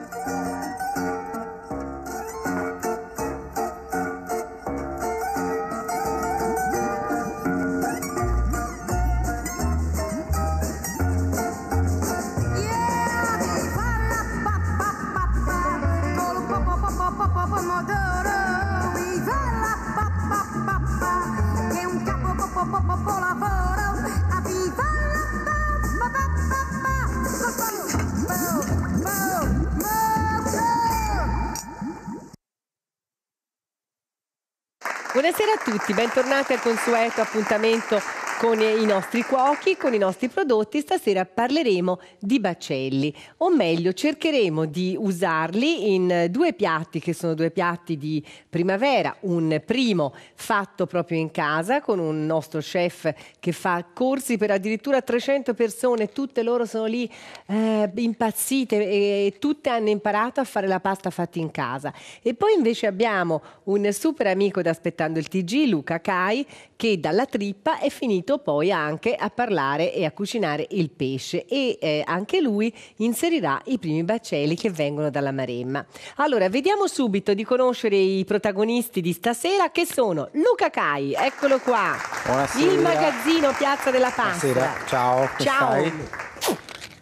Thank you. tutti, bentornati al consueto appuntamento con i nostri cuochi, con i nostri prodotti, stasera parleremo di bacelli, o meglio cercheremo di usarli in due piatti che sono due piatti di primavera, un primo fatto proprio in casa con un nostro chef che fa corsi per addirittura 300 persone, tutte loro sono lì eh, impazzite e tutte hanno imparato a fare la pasta fatta in casa. E poi invece abbiamo un super amico da Aspettando il TG, Luca Cai, che dalla trippa è finito spinto poi anche a parlare e a cucinare il pesce e eh, anche lui inserirà i primi baccelli che vengono dalla Maremma. Allora, vediamo subito di conoscere i protagonisti di stasera che sono Luca Cai, eccolo qua. Buonasera. Il magazzino Piazza della Pasta. Buonasera. Ciao. Ciao.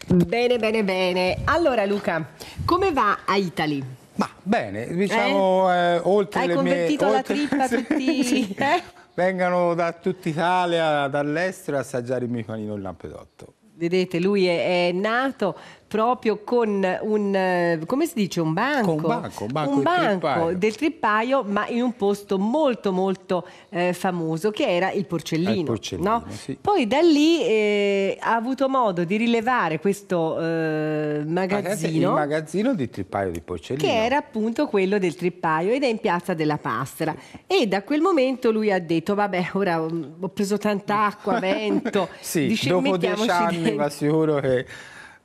Bene, bene, bene. Allora Luca, come va a Italy? Ma bene, diciamo eh? Eh, oltre Hai le mie... Hai convertito la oltre... trippa tutti... sì. eh? vengano da tutta Italia, dall'estero a assaggiare il mio panino al lampedotto. Vedete, lui è, è nato proprio con un, eh, come si dice, un banco, un banco, banco, un banco trippaio. del trippaio, ma in un posto molto molto eh, famoso che era il porcellino. Eh, il porcellino no? sì. Poi da lì eh, ha avuto modo di rilevare questo eh, magazzino. Il magazzino di trippaio di porcellino. Che era appunto quello del trippaio ed è in piazza della Pastra. E da quel momento lui ha detto, vabbè, ora mm, ho preso tanta acqua, vento. sì, Dice, dopo dieci anni dentro. va sicuro che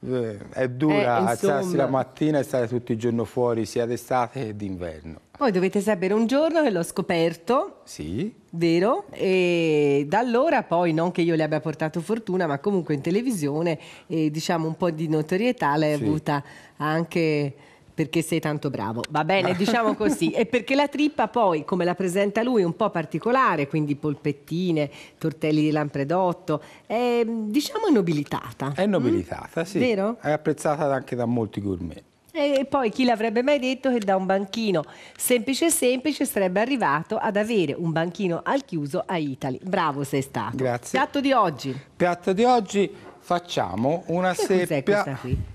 eh, è dura eh, alzarsi la mattina e stare tutto il giorno fuori, sia d'estate che d'inverno. Poi dovete sapere un giorno che l'ho scoperto. Sì. Vero? E da allora poi, non che io le abbia portato fortuna, ma comunque in televisione, eh, diciamo un po' di notorietà l'hai sì. avuta anche perché sei tanto bravo, va bene, diciamo così. e perché la trippa poi, come la presenta lui, è un po' particolare, quindi polpettine, tortelli di lampredotto, è, diciamo nobilitata. È nobilitata, mm? sì. Vero? È apprezzata anche da molti gourmet. E poi chi l'avrebbe mai detto che da un banchino semplice semplice sarebbe arrivato ad avere un banchino al chiuso a Italy. Bravo sei stato. Grazie. Piatto di oggi. Piatto di oggi facciamo una che seppia. Cos'è questa qui?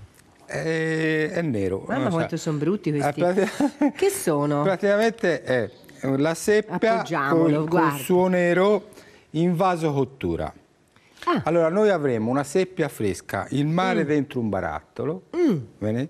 è, eh, è nero. Mamma quanto sono brutti questi. Ah, pratica... che sono? Praticamente è la seppia con il, con il suo nero in vaso cottura. Ah. Allora noi avremo una seppia fresca, il mare mm. dentro un barattolo, mm. bene,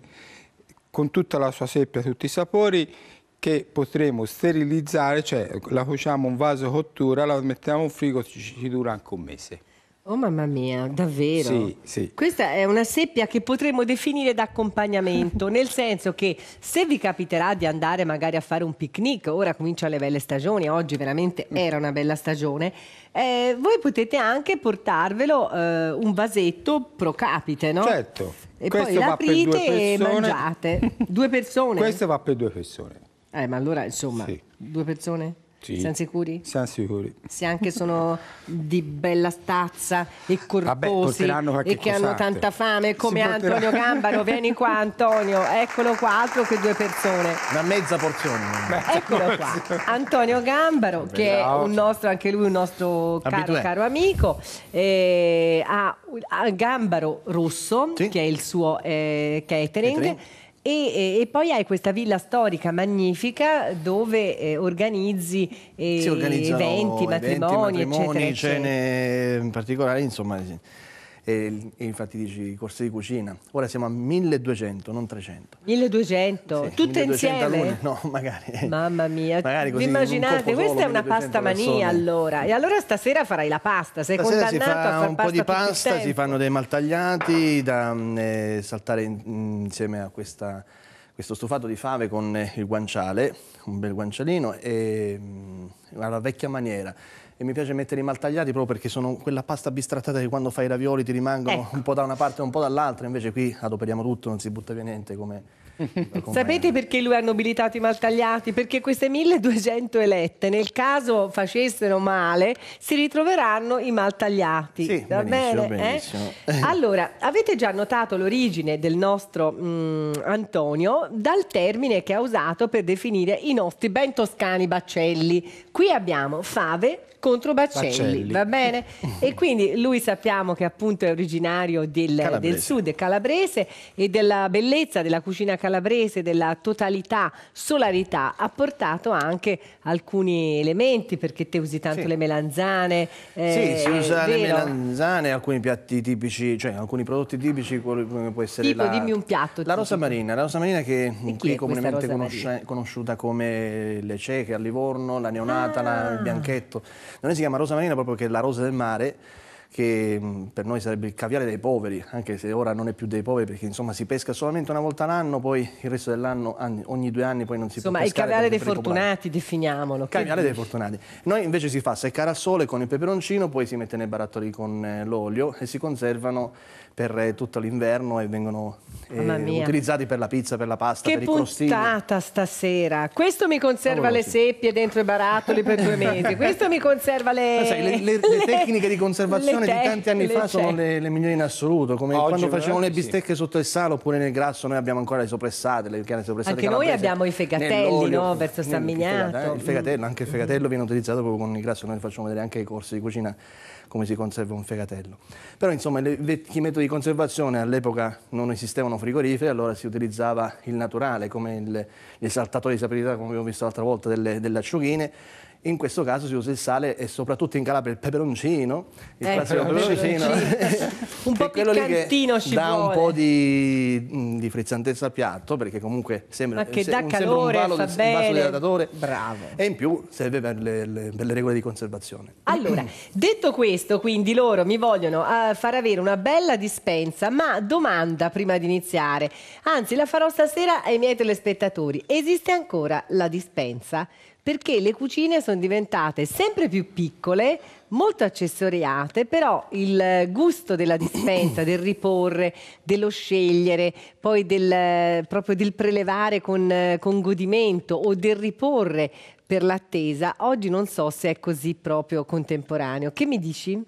con tutta la sua seppia, tutti i sapori, che potremo sterilizzare, cioè la cuociamo in vaso cottura, la mettiamo in frigo, ci, ci dura anche un mese. Oh mamma mia, davvero? Sì, sì. Questa è una seppia che potremmo definire d'accompagnamento, nel senso che se vi capiterà di andare magari a fare un picnic, ora cominciano le belle stagioni, oggi veramente mm. era una bella stagione, eh, voi potete anche portarvelo eh, un vasetto pro capite, no? Certo. E Questo poi l'aprite e mangiate. due persone? Questo va per due persone. Eh, ma allora, insomma, sì. due persone? Sì. Sì. Siamo sicuri? Siamo sicuri. Se anche sono di bella stazza e corposi Vabbè, e che cos'altro. hanno tanta fame, come si Antonio porterà... Gambaro, vieni qua Antonio, eccolo qua, altro che due persone. Una mezza porzione. Mezza eccolo porzione. qua, Antonio Gambaro, Vabbè, che è un nostro, anche lui un nostro caro, caro amico, eh, ha, ha, Gambaro Rosso, sì. che è il suo eh, catering. catering e, e, poi hai questa villa storica magnifica dove eh, organizzi eh, eventi, matrimoni, eventi, matrimoni eccetera, cene in particolare, insomma e, e infatti dici corsi di cucina. Ora siamo a 1200, non 300. 1200? Sì, Tutte 1200 insieme? Alunni? No, magari. Mamma mia. Magari così, Vi immaginate, questa è una pasta mania persone. allora. E allora stasera farai la pasta, sei stasera condannato si fa un po' di pasta, si fanno dei maltagliati da mm, eh, saltare in, insieme a questa questo stufato di fave con eh, il guanciale, un bel guancialino, e, mm, alla vecchia maniera e mi piace mettere i tagliati proprio perché sono quella pasta bistrattata che quando fai i ravioli ti rimangono ecco. un po' da una parte e un po' dall'altra, invece qui adoperiamo tutto, non si butta via niente come Sapete perché lui ha nobilitato i maltagliati? Perché queste 1200 elette, nel caso facessero male, si ritroveranno i maltagliati. Sì, Va benissimo, bene? Eh? Benissimo. Eh? allora, avete già notato l'origine del nostro mh, mm, Antonio dal termine che ha usato per definire i nostri ben toscani baccelli. Qui abbiamo fave, contro Baccelli, Baccelli. va bene? e quindi lui sappiamo che appunto è originario del, del sud calabrese e della bellezza della cucina calabrese, della totalità, solarità, ha portato anche alcuni elementi perché te usi tanto sì. le melanzane. Eh, sì, si eh, usa le melanzane, alcuni piatti tipici, cioè alcuni prodotti tipici, come può essere tipo, la... dimmi un piatto. La rosa marina, la rosa marina che qui comunemente conosce, conosciuta come le cieche a Livorno, la neonata, ah. la, il bianchetto. Non si chiama rosa marina proprio perché è la rosa del mare che mm, per noi sarebbe il caviale dei poveri, anche se ora non è più dei poveri perché insomma si pesca solamente una volta l'anno, poi il resto dell'anno, ogni due anni poi non si insomma, può pescare. Insomma, il caviale dei fortunati, definiamolo. Caviale dei fortunati. Noi invece si fa seccare al sole con il peperoncino, poi si mette nei barattoli con eh, l'olio e si conservano per eh, tutto l'inverno e vengono eh, utilizzati per la pizza, per la pasta, che per i crostini. Che puntata stasera! Questo mi conserva oh, le seppie dentro i barattoli per due mesi, questo mi conserva le... Sai, le, le, le tecniche di conservazione persone te, di tanti anni fa sono le, le, migliori in assoluto, come Oggi, quando facevano le bistecche sì. sotto il sale oppure nel grasso, noi abbiamo ancora le sopressate, le carne sopressate. Anche noi abbiamo i fegatelli, no? Verso San Mignato. Il eh, fegatello, anche il fegatello viene utilizzato proprio con il grasso, noi facciamo vedere anche ai corsi di cucina come si conserva un fegatello. Però insomma i vecchi metodi di conservazione all'epoca non esistevano frigoriferi, allora si utilizzava il naturale come il, il saltatore di sapidità come abbiamo visto l'altra volta delle, delle acciughine in questo caso si usa il sale e soprattutto in Calabria il peperoncino, il eh, peperoncino, un po' quello lì che ci dà vuole. un po' di, mm, di, frizzantezza al piatto perché comunque sembra, Ma che se, dà un, calore, un, valo, un vaso di Bravo. e in più serve per le, le, per le regole di conservazione. Allora, detto questo, quindi loro mi vogliono uh, far avere una bella dispensa, ma domanda prima di iniziare, anzi la farò stasera ai miei telespettatori, esiste ancora la dispensa? perché le cucine sono diventate sempre più piccole, molto accessoriate, però il gusto della dispensa, del riporre, dello scegliere, poi del, proprio del prelevare con, con godimento o del riporre per l'attesa, oggi non so se è così proprio contemporaneo. Che mi dici?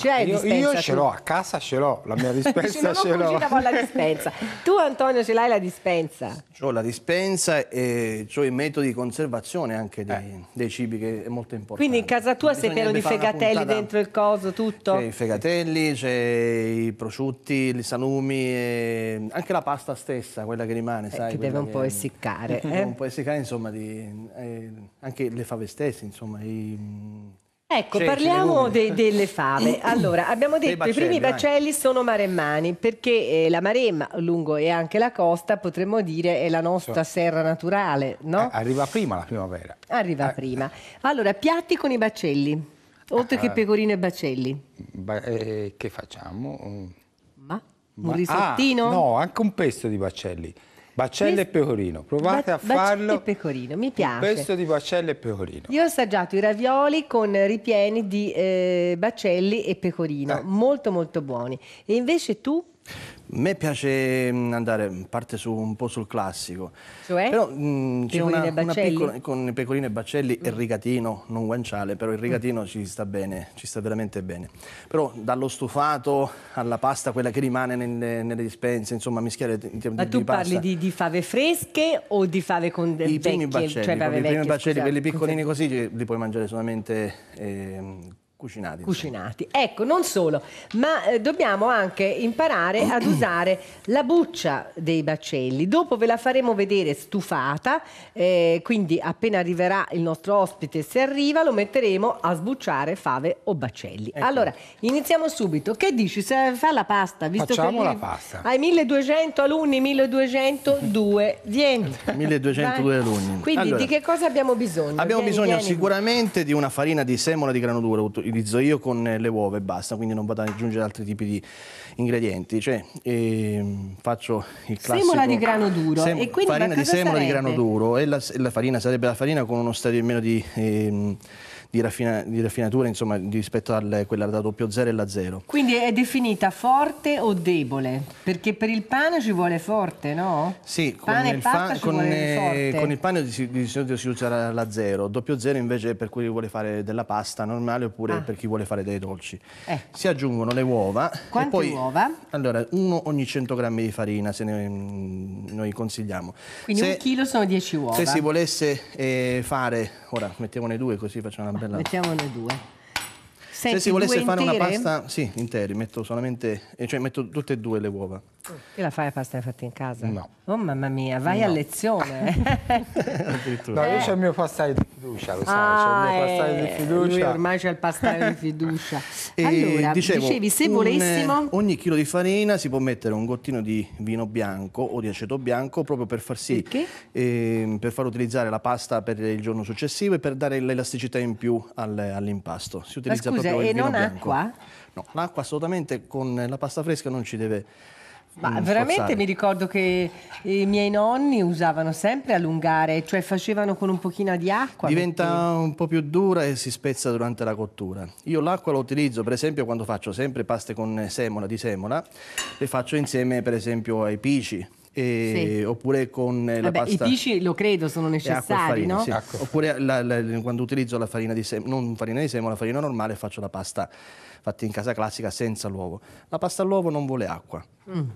C'è io, io ce l'ho, a casa ce l'ho, la mia dispensa ce l'ho. con la dispensa. Tu Antonio ce l'hai la dispensa? Ho la dispensa e ho i metodi di conservazione anche dei, eh. dei, cibi che è molto importante. Quindi in casa tua sei pieno di fegatelli dentro il coso, tutto? C'è i fegatelli, c'è i prosciutti, i salumi, anche la pasta stessa, quella che rimane, eh, sai? Che deve un che po' essiccare. Eh? Un po' essiccare, insomma, di, eh, anche le fave stesse, insomma, i Ecco, C'è, parliamo de, delle fave. Allora, abbiamo detto che i primi baccelli vai. sono maremmani, perché eh, la Maremma, lungo e anche la costa, potremmo dire, è la nostra so. serra naturale, no? Eh, arriva prima la primavera. Arriva eh. prima. Allora, piatti con i baccelli, oltre ah, che eh. pecorino e baccelli. Ba- eh, che facciamo? Ma? Ma? Un risottino? Ah, no, anche un pesto di baccelli. Bacelle e pecorino, provate ba a farlo. Bacelle e pecorino, mi piace. Questo di bacelle e pecorino. Io ho assaggiato i ravioli con ripieni di eh, bacelli e pecorino, eh. molto molto buoni. E invece tu? A me piace mm, andare parte su, un po' sul classico. Cioè? Però mh, mm, c'è una, una piccola, con pecorini e Baccelli mm. e Rigatino, non guanciale, però il Rigatino mm. ci sta bene, ci sta veramente bene. Però dallo stufato alla pasta, quella che rimane nelle, nelle dispense, insomma mischiare in termini di Ma tu parli di, di, fave fresche o di fave con del I primi baccelli, cioè, I primi baccelli, quelli piccolini così, li puoi mangiare solamente eh, Cucinati. Cucinati. Ecco, non solo, ma eh, dobbiamo anche imparare ad usare la buccia dei baccelli. Dopo ve la faremo vedere stufata, eh, quindi appena arriverà il nostro ospite, se arriva, lo metteremo a sbucciare fave o baccelli. Ecco. Allora, iniziamo subito. Che dici? Se fa la pasta, visto Facciamo che la pasta. Hai 1200 alunni, 1202. Vieni. 1202 Vai. alunni. Quindi allora, di che cosa abbiamo bisogno? Abbiamo vieni, bisogno vieni. sicuramente di una farina di semola di grano duro utilizzo io con le uova e basta, quindi non vado ad aggiungere altri tipi di ingredienti. Cioè, ehm, faccio il classico... Semola di grano duro. Sem- e quindi farina di semola sarebbe? di grano duro e la, la, farina sarebbe la farina con uno stadio in meno di... Ehm, di, raffina di raffinatura insomma, rispetto a quella da doppio zero e la zero. Quindi è definita forte o debole? Perché per il pane ci vuole forte, no? Sì, con il, con, eh, con, il pane di, si usa la, zero, doppio zero invece per chi vuole fare della pasta normale oppure ah. per chi vuole fare dei dolci. Eh. Si aggiungono le uova. Quante poi, uova? Allora, uno ogni 100 grammi di farina se ne, mm, noi consigliamo. Quindi se, un chilo sono 10 uova. Se si volesse eh, fare, ora mettiamone due così facciamo una Bella. Mettiamone due. Senti, Se si volesse fare intere? una pasta, sì, interi, metto solamente, eh, cioè metto tutte e due le uova. Ti la fai a pasta fatta in casa? No. Oh mamma mia, vai no. a lezione. no, io eh. c'ho il mio pastaio di fiducia, lo ah, sai, c'ho il mio ah, pastaio di eh, fiducia. Lui ormai c'è il pastaio di fiducia. e allora, dicevo, dicevi, se volessimo... un, volessimo... Eh, ogni chilo di farina si può mettere un gottino di vino bianco o di aceto bianco proprio per far sì, eh, per far utilizzare la pasta per il giorno successivo e per dare l'elasticità in più al, all'impasto. Si utilizza scusa, proprio il vino bianco. e non acqua? No, l'acqua assolutamente con la pasta fresca non ci deve ma mm, veramente mi ricordo che i miei nonni usavano sempre allungare, cioè facevano con un pochino di acqua. Diventa perché... un po' più dura e si spezza durante la cottura. Io l'acqua la utilizzo per esempio quando faccio sempre paste con semola, di semola, le faccio insieme per esempio ai pici e, sì. oppure con eh, la pasta. I tici lo credo sono necessari, farina, no? Sì. Ecco. Oppure la, la, quando utilizzo la farina di semola, non farina di semola, la farina normale, faccio la pasta fatta in casa classica senza l'uovo. La pasta all'uovo non vuole acqua, mm.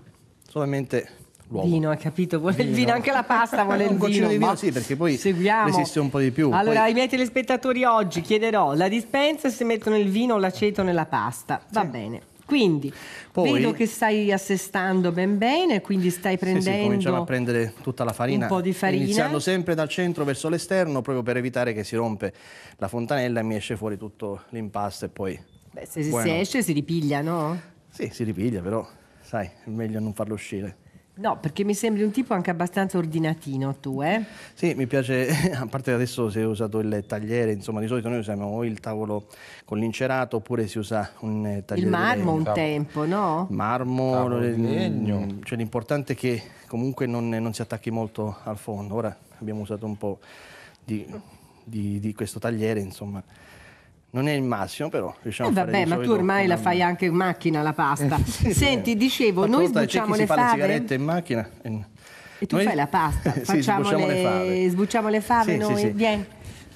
solamente l'uovo. Vino, ha capito, vuole vino. il vino, anche la pasta vuole il vino. Un goccino di vino, sì, perché poi seguiamo. resiste un po' di più. Allora, poi... ai miei telespettatori oggi chiederò la dispensa se mettono il vino o l'aceto nella pasta. Va bene. Quindi Poi, vedo che stai assestando ben bene, quindi stai prendendo. Sì, sì, cominciamo a prendere tutta la farina. Un po' di farina. Iniziando sempre dal centro verso l'esterno, proprio per evitare che si rompe la fontanella e mi esce fuori tutto l'impasto e poi. Beh, se, bueno. se esce si ripiglia, no? Sì, si ripiglia, però sai, è meglio non farlo uscire. No, perché mi sembri un tipo anche abbastanza ordinatino tu, eh? Sì, mi piace, a parte adesso si è usato il tagliere, insomma di solito noi usiamo o il tavolo con l'incerato oppure si usa un eh, tagliere. Il marmo un tempo, no? Marmo, tavolo legno. Cioè l'importante è che comunque non, eh, non, si attacchi molto al fondo. Ora abbiamo usato un po' di, di, di questo tagliere, insomma. Non è il massimo, però riusciamo eh vabbè, a fare ma tu ormai la fai anche in macchina la pasta. Senti, dicevo, ma noi sbucciamo le fave. Ma si fa le sigarette in macchina? E tu noi... fai la pasta, sì, sbucciamo le... le fave, sbucciamo le fave sì, noi. Sì, sì. Vieni.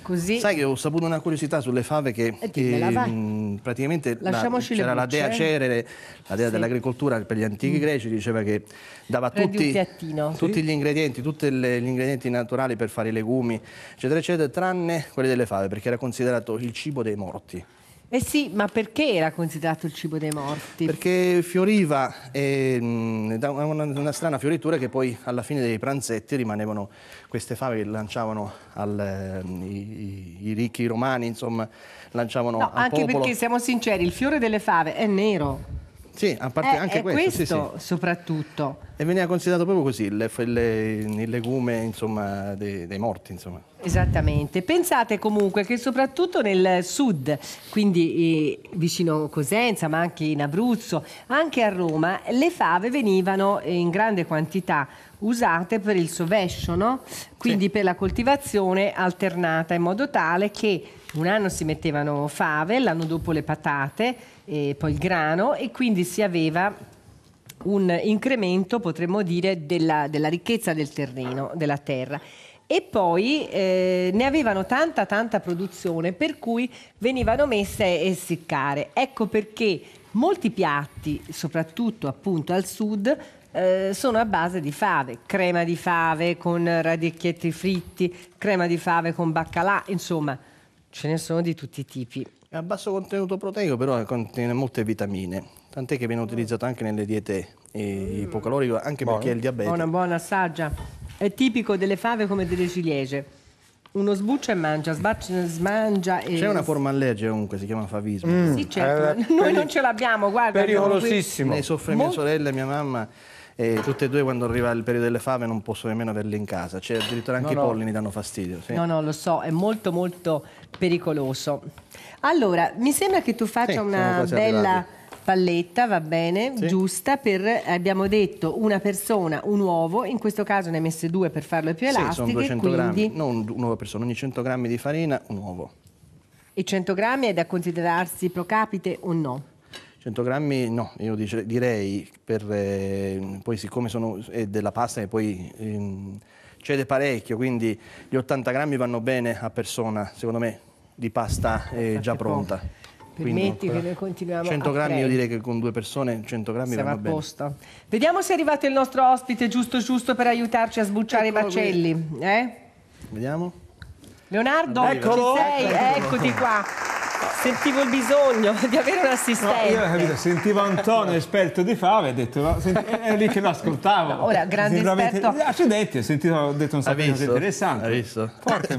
Così. Sai che ho saputo una curiosità sulle fave che, eh, dimmela, che ehm, mh, praticamente c'era la dea Cerere, la dea sì. dell'agricoltura per gli antichi mm. greci, diceva che dava tutti, tutti sì. gli ingredienti, tutti le, gli ingredienti naturali per fare i legumi, eccetera, eccetera, tranne quelli delle fave, perché era considerato il cibo dei morti. Eh sì, ma perché era considerato il cibo dei morti? Perché fioriva eh, una, una, strana fioritura che poi alla fine dei pranzetti rimanevano queste fave che lanciavano al, eh, i, i, ricchi romani, insomma, lanciavano no, al anche popolo. perché siamo sinceri, il fiore delle fave è nero. Sì, a parte eh, anche questo. questo sì, sì. soprattutto. E veniva considerato proprio così, il, il, il legume insomma, dei, dei morti. Insomma. Esattamente. Pensate comunque che soprattutto nel sud, quindi eh, vicino Cosenza, ma anche in Abruzzo, anche a Roma, le fave venivano in grande quantità usate per il sovescio, no? quindi sì. per la coltivazione alternata, in modo tale che un anno si mettevano fave, l'anno dopo le patate, e poi il grano e quindi si aveva un incremento, potremmo dire, della, della ricchezza del terreno, della terra e poi eh, ne avevano tanta tanta produzione per cui venivano messe a essiccare. Ecco perché molti piatti, soprattutto appunto al sud, eh, sono a base di fave, crema di fave con radicchietti fritti, crema di fave con baccalà, insomma Ce ne sono di tutti i tipi. È a basso contenuto proteico, però contiene molte vitamine, tant'è che viene utilizzato anche nelle diete mm. ipocaloriche, anche Buono. perché il diabete. Buona, buona, assaggia. È tipico delle fave come delle ciliegie. Uno sbuccia e mangia, sbaccia, smangia e... C'è una forma allergica comunque, si chiama favismo. Mm. Sì, certo. Eh, Noi non ce l'abbiamo, guarda. Pericolosissimo. Ne soffre Mol... mia sorella, mia mamma e tutte e due quando arriva il periodo delle fave non posso nemmeno averle in casa, cioè addirittura anche no, no. i pollini danno fastidio. Sì. No, no, lo so, è molto molto pericoloso. Allora, mi sembra che tu faccia sì, una bella... Arrivati palletta, va bene, sì. giusta per, abbiamo detto, una persona, un uovo, in questo caso ne hai messe due per farlo più elastiche, sì, quindi... Grammi, non per persona, ogni 100 grammi di farina un uovo. E 100 grammi è da considerarsi pro capite o no? 100 grammi no, io dice, direi, per, eh, poi siccome sono, è della pasta che poi eh, cede parecchio, quindi gli 80 grammi vanno bene a persona, secondo me, di pasta eh, già pronta. Permetti Quindi, che noi continuiamo 100 grammi, prendere. io direi che con due persone 100 grammi Siamo vanno a posto. Bene. Vediamo se è arrivato il nostro ospite giusto giusto per aiutarci a sbucciare Eccolo i macelli. Eh? Vediamo. Leonardo, Eccolo. sei, eccoti qua. Sentivo il bisogno di avere un assistente. No, io sentivo Antonio, esperto di fave, ho detto, senti, è lì che lo ascoltavo. No, ora, grande esperto. Accidenti, ho, sentito, ho detto un sacco di cose interessanti.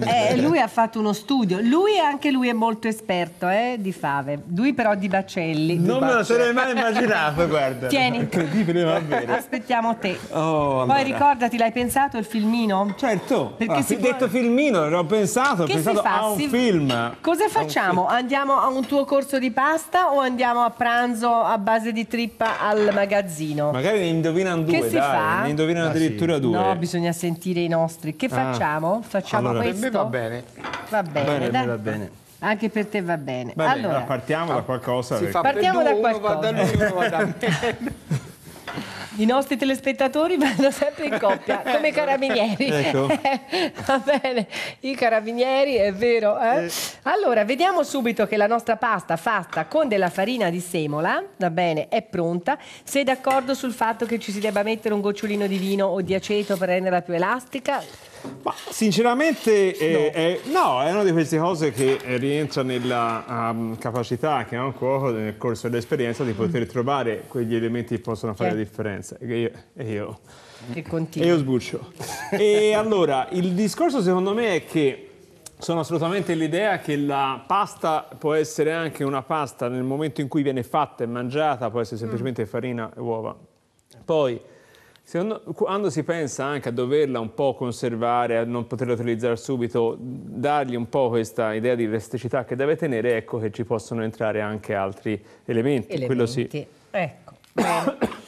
Eh, lui ha fatto uno studio. Lui, anche lui, è molto esperto eh, di fave. Lui però di bacelli. Non di me lo sarei mai immaginato, guarda. Tieni. Incredibile, va bene. Aspettiamo te. Oh, allora. Poi ricordati, l'hai pensato il filmino? Certo. Perché ah, si può... detto filmino, l'ho pensato, che ho pensato a un si... film. Cosa facciamo? Andiamo andiamo a un tuo corso di pasta o andiamo a pranzo a base di trippa al magazzino? Magari ne indovinano due, che si dai, fa? ne indovinano ah, addirittura sì. due. No, bisogna sentire i nostri. Che ah. facciamo? Ah. Facciamo allora, questo? Per me va bene. Va bene, bene dai. Va bene. Anche per te va bene. Va bene. Allora, partiamo da qualcosa. Si fa partiamo da qualcosa. Uno va da lui, uno va da me. i nostri telespettatori vanno sempre in coppia, come i carabinieri. Ecco. Va bene, i carabinieri, è vero. Eh? eh? Allora, vediamo subito che la nostra pasta fatta con della farina di semola, va bene, è pronta. Sei d'accordo sul fatto che ci si debba mettere un gocciolino di vino o di aceto per renderla più elastica? Ma sinceramente eh, è, eh, no, è una di queste cose che eh, rientra nella um, capacità che ha un cuoco nel corso dell'esperienza di poter mm. trovare quegli elementi che possono fare la differenza. E io, e io, che E io sbuccio. e allora, il discorso secondo me è che sono assolutamente l'idea che la pasta può essere anche una pasta nel momento in cui viene fatta e mangiata, può essere mm. semplicemente farina e uova. Poi Secondo, quando si pensa anche a doverla un po' conservare, a non poterla utilizzare subito, dargli un po' questa idea di elasticità che deve tenere, ecco che ci possono entrare anche altri elementi. elementi. Quello sì. Ecco.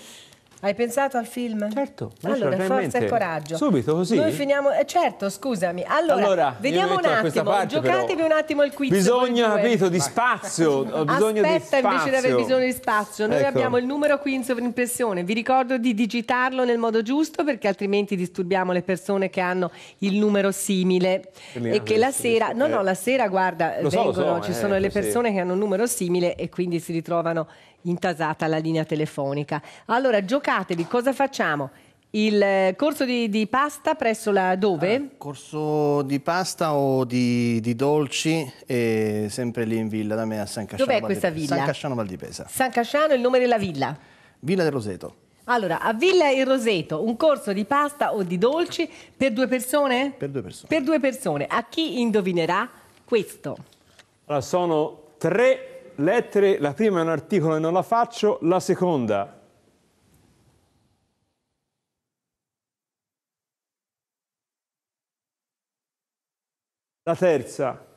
Hai pensato al film? Certo. Allora, forza e coraggio. Subito così? Noi finiamo... Eh, certo, scusami. Allora, allora vediamo un attimo, parte, giocatevi però. un attimo il quiz. Bisogna, capito, di spazio. Ho bisogno Aspetta di spazio. invece di aver bisogno di spazio. Noi ecco. abbiamo il numero qui in sovrimpressione. Vi ricordo di digitarlo nel modo giusto perché altrimenti disturbiamo le persone che hanno il numero simile. e ah, che la sera... No, no, la sera, guarda, vengono, so, so, ci eh, sono le persone sì. che hanno un numero simile e quindi si ritrovano intasata la linea telefonica. Allora, giocatevi, cosa facciamo? Il eh, corso di, di pasta presso la dove? Ah, corso di pasta o di, di dolci, eh, sempre lì in villa da me a San Casciano. Dov'è questa villa? San Casciano Val di Pesa. San Casciano, il nome della villa? Villa del Roseto. Allora, a Villa Il Roseto, un corso di pasta o di dolci per due persone? Per due persone. Per due persone. A chi indovinerà questo? Allora, sono tre lettere, la prima è un articolo e non la faccio, la seconda La terza.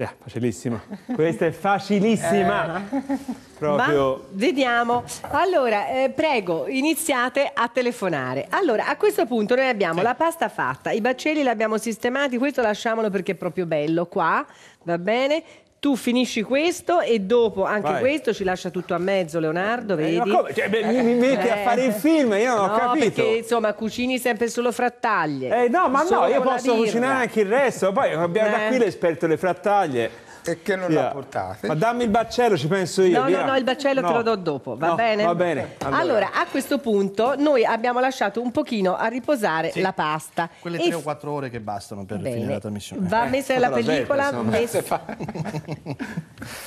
Eh, facilissima. Questa è facilissima. Eh. Proprio... vediamo. Allora, eh, prego, iniziate a telefonare. Allora, a questo punto noi abbiamo sì. la pasta fatta, i baccelli li abbiamo sistemati, questo lasciamolo perché è proprio bello qua, va bene? Tu finisci questo e dopo anche Vai. questo ci lascia tutto a mezzo, Leonardo, vedi? Eh, ma cioè, beh, mi, metti eh. a fare il film, io non no, ho capito. Perché insomma cucini sempre solo frattaglie. Eh, no, ma no, io posso birra. cucinare anche il resto, poi abbiamo da eh. qui l'esperto delle frattaglie. E che non yeah. l'ha portata. Ma dammi il baccello, ci penso io. No, via. no, no, il baccello no. te lo do dopo, va no, bene? Va bene. Allora. allora. a questo punto noi abbiamo lasciato un pochino a riposare sì. la pasta. Quelle 3 o 4 ore che bastano per bene. finire la trasmissione. Va eh. messa eh, la pellicola, messa...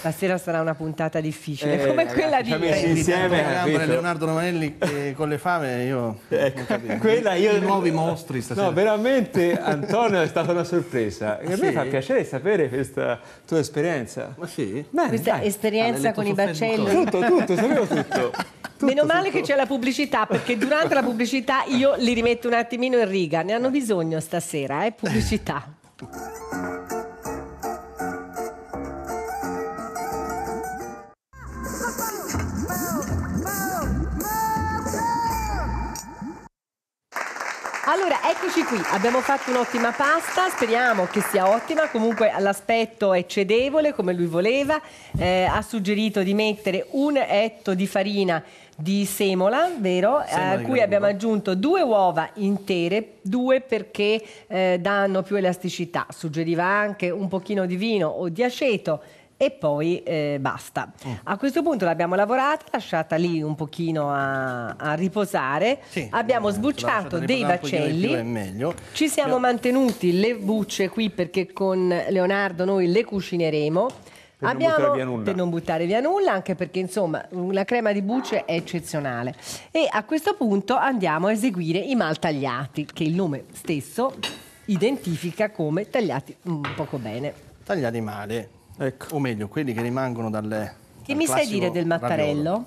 la sera sarà una puntata difficile, eh, come quella di ieri. insieme eh, Leonardo Romanelli con le fame, io ecco. quella io... I nuovi mostri stasera. No, veramente Antonio è stata una sorpresa. E a me fa piacere sapere questa tua esperienza esperienza. Ma sì? Bene, Questa dai. esperienza con i baccelli. Tutto, tutto, sapevo tutto. tutto Meno male tutto. che c'è la pubblicità, perché durante la pubblicità io li rimetto un attimino in riga. Ne hanno eh. bisogno stasera, eh? Pubblicità. eccoci qui, abbiamo fatto un'ottima pasta, speriamo che sia ottima, comunque l'aspetto è cedevole come lui voleva, eh, ha suggerito di mettere un etto di farina di semola, vero? Semola eh, a cui abbiamo aggiunto due uova intere, due perché eh, danno più elasticità, suggeriva anche un pochino di vino o di aceto, e poi eh, basta. Mm. A questo punto l'abbiamo lavorata, lasciata lì un pochino a, a riposare, sì, abbiamo eh, sbucciato dei vacelli, ci siamo Io... mantenuti le bucce qui perché con Leonardo noi le cucineremo. Per abbiamo, non per non buttare via nulla, anche perché insomma la crema di bucce è eccezionale. E a questo punto andiamo a eseguire i mal tagliati, che il nome stesso identifica come tagliati un poco bene. Tagliati male, Ecco. O meglio, quelli che rimangono dalle... Che dal mi sai dire del Mattarello? Raviolo.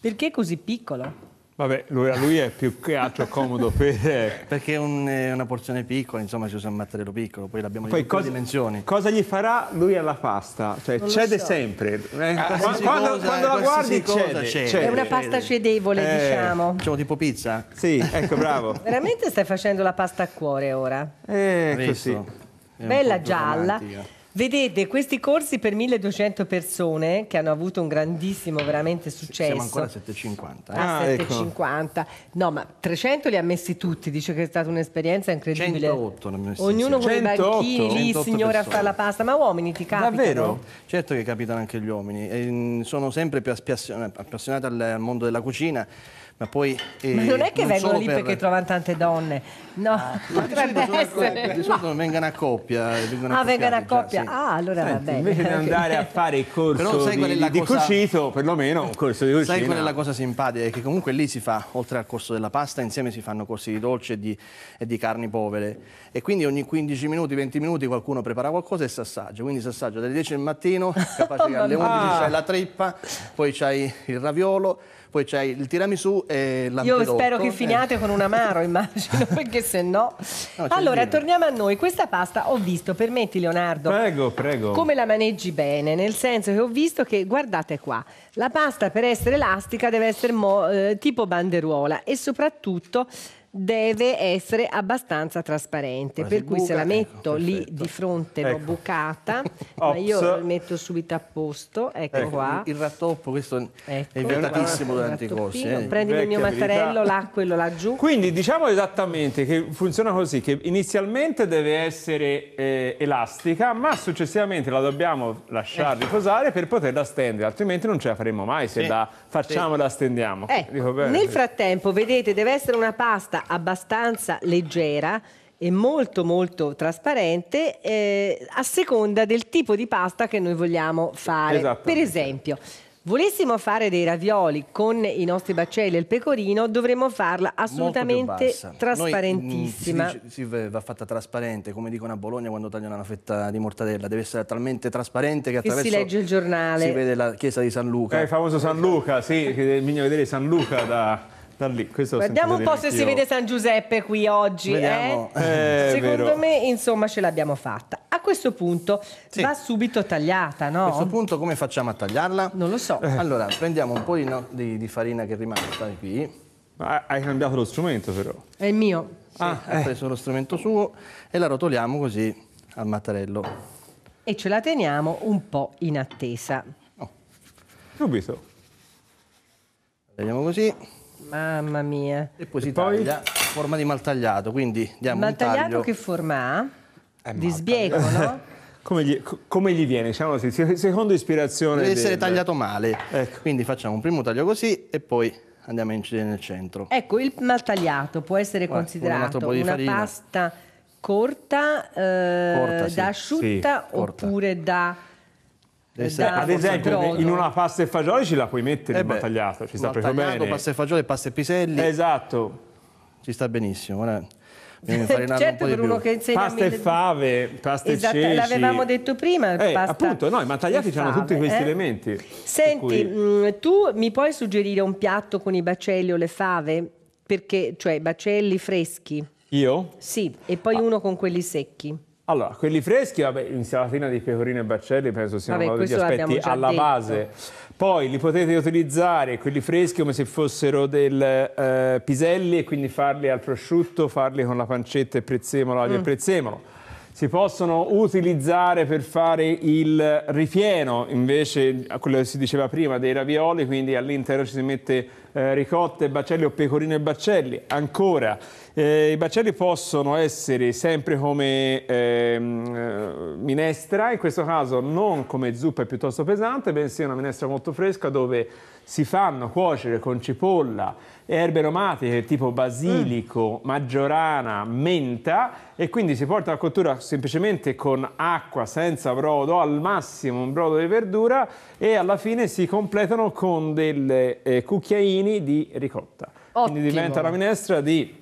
Perché così piccolo? Vabbè, lui, lui è più che altro comodo per... Perché è un, una porzione piccola, insomma ci usa un mattarello piccolo, poi l'abbiamo in cosa, dimensioni. Cosa gli farà lui alla pasta? Cioè non cede so. sempre. Eh, ah, quando, cosa, quando, la guardi cede, cede. cede, È una pasta cedevole, eh, diciamo. Diciamo tipo pizza? Sì, ecco, bravo. Veramente stai facendo la pasta a cuore ora? Eh, ecco, Visto. così. Bella gialla. Romantica. Vedete, questi corsi per 1200 persone che hanno avuto un grandissimo veramente successo. Siamo ancora a 750. Eh? A ah, 750. Ecco. No, ma 300 li ha messi tutti, dice che è stata un'esperienza incredibile. 108 ne ha messi. Ognuno con i banchini, lì signora fa la pasta, ma uomini ti capitano? Davvero? Certo che capitano anche gli uomini. E mm, sono sempre più appassionati al mondo della cucina ma poi. Eh, ma non eh, è che non vengono lì per... perché trovano tante donne, no? Ah, potrebbe di essere. Di solito non vengono a coppia. Vengono ah, vengono a ah, coppia. Già, cioè, sì. Ah, allora Senti, va bene. Invece di andare a fare il corso Però sai di, di cucito, perlomeno un corso di cucina. Sai qual è la cosa simpatica? È che comunque lì si fa, oltre al corso della pasta, insieme si fanno corsi di dolce e di, e di carni povere. E quindi ogni 15 minuti, 20 minuti qualcuno prepara qualcosa e si assaggia. Quindi si assaggia dalle 10 del mattino, capace che alle 11 ah. c'hai la trippa, poi c'hai il raviolo poi c'è il tiramisù e l'antilotto. Io spero che finiate eh. con un amaro, immagino, perché se no... no allora, torniamo a noi. Questa pasta ho visto, permetti Leonardo. Prego, prego. Come la maneggi bene, nel senso che ho visto che, guardate qua, la pasta per essere elastica deve essere mo, eh, tipo banderuola e soprattutto deve essere abbastanza trasparente, Una per cui buca, se la ecco, metto ecco, lì di fronte ecco. l'ho bucata, ma io la metto subito a posto, ecco, ecco qua. Il rattoppo, questo è ecco. inventatissimo durante i corsi. Eh. Prendi il mio mattarello, là, quello laggiù. Quindi diciamo esattamente che funziona così, che inizialmente deve essere eh, elastica, ma successivamente la dobbiamo lasciare ecco. riposare per poterla stendere, altrimenti non ce la faremo mai se sì. la facciamo e sì. la stendiamo. nel frattempo, vedete, deve essere una pasta maniera abbastanza leggera e molto molto trasparente eh, a seconda del tipo di pasta che noi vogliamo fare. Per esempio, volessimo fare dei ravioli con i nostri baccelli e il pecorino, dovremmo farla assolutamente mm, trasparentissima. Noi, mh, si, dice, si, va fatta trasparente, come dicono a Bologna quando tagliano una fetta di mortadella, deve essere talmente trasparente che attraverso... Che si legge il giornale. Si vede la chiesa di San Luca. Eh, il famoso San Luca, sì, bisogna vedere San Luca da da lì, Guardiamo un po' se si vede San Giuseppe qui oggi. Eh? Eh, Secondo vero. me, insomma, ce l'abbiamo fatta. A questo punto sì. va subito tagliata, no? A questo punto come facciamo a tagliarla? Non lo so. Eh. Allora, prendiamo un po' di, no, di, di farina che è rimasta qui. Ma hai cambiato lo strumento, però. È il mio. Sì, ah, ha eh. preso lo strumento suo e la rotoliamo così al mattarello. E ce la teniamo un po' in attesa. Oh. Subito. Vediamo così. Mamma mia. E poi si e poi? taglia in forma di maltagliato, quindi diamo maltagliato un taglio. che forma ha? Di sbieco, no? come, gli, come gli, viene? Diciamo, secondo ispirazione. Deve del... essere tagliato male. Ecco. Quindi facciamo un primo taglio così e poi andiamo a incidere nel centro. Ecco, il maltagliato può essere Guarda, considerato un una farina. pasta corta, eh, corta sì. da asciutta sì, corta. oppure da ad esempio, in una pasta e fagioli ci la puoi mettere eh beh, tagliata, ci sta preso bene. Pasta e fagioli, pasta e piselli. Esatto. Ci sta benissimo. Guarda. certo, un Bruno, che insegna pasta e fave, pasta esatto, ceci. L'avevamo detto prima. Eh, pasta appunto, no, ma tagliati c'hanno tutti questi eh? elementi. Senti, cui... Mm, tu mi puoi suggerire un piatto con i bacelli o le fave? Perché, cioè, bacelli freschi. Io? Sì, e poi ah. uno con quelli secchi. Allora, quelli freschi, vabbè, insalatina di pecorino e baccelli penso siano uno degli aspetti alla detto. base. Poi li potete utilizzare, quelli freschi, come se fossero del eh, piselli e quindi farli al prosciutto, farli con la pancetta e prezzemolo, olio mm. e prezzemolo. Si possono utilizzare per fare il ripieno, invece quello che si diceva prima dei ravioli, quindi all'interno ci si mette eh, ricotta e baccelli o pecorino e baccelli. Ancora eh, I baccelli possono essere sempre come ehm, eh, minestra, in questo caso non come zuppa piuttosto pesante, bensì una minestra molto fresca dove si fanno cuocere con cipolla, erbe aromatiche tipo basilico, mm. maggiorana, menta e quindi si porta a cottura semplicemente con acqua, senza brodo, al massimo un brodo di verdura e alla fine si completano con dei eh, cucchiaini di ricotta. Ottimo. Quindi diventa la minestra di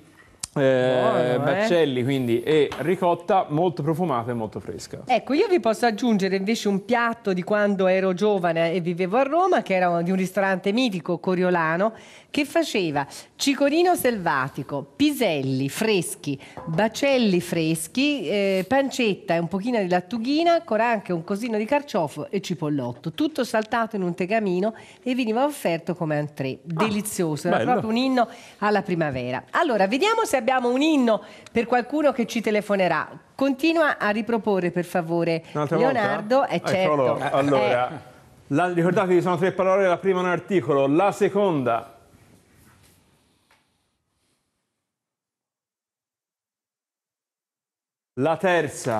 baccelli eh. eh. quindi e ricotta molto profumata e molto fresca ecco io vi posso aggiungere invece un piatto di quando ero giovane e vivevo a Roma che era di un ristorante mitico coriolano che faceva cicorino selvatico piselli freschi bacelli freschi eh, pancetta e un pochino di lattughina con anche un cosino di carciofo e cipollotto tutto saltato in un tegamino e veniva offerto come entrée ah, delizioso ah, era proprio un inno alla primavera allora vediamo se abbiamo un inno per qualcuno che ci telefonerà. Continua a riproporre, per favore. Leonardo, è eh, certo. Eh, allora, eh. la, ricordatevi, sono tre parole, la prima è un articolo, la seconda... La terza.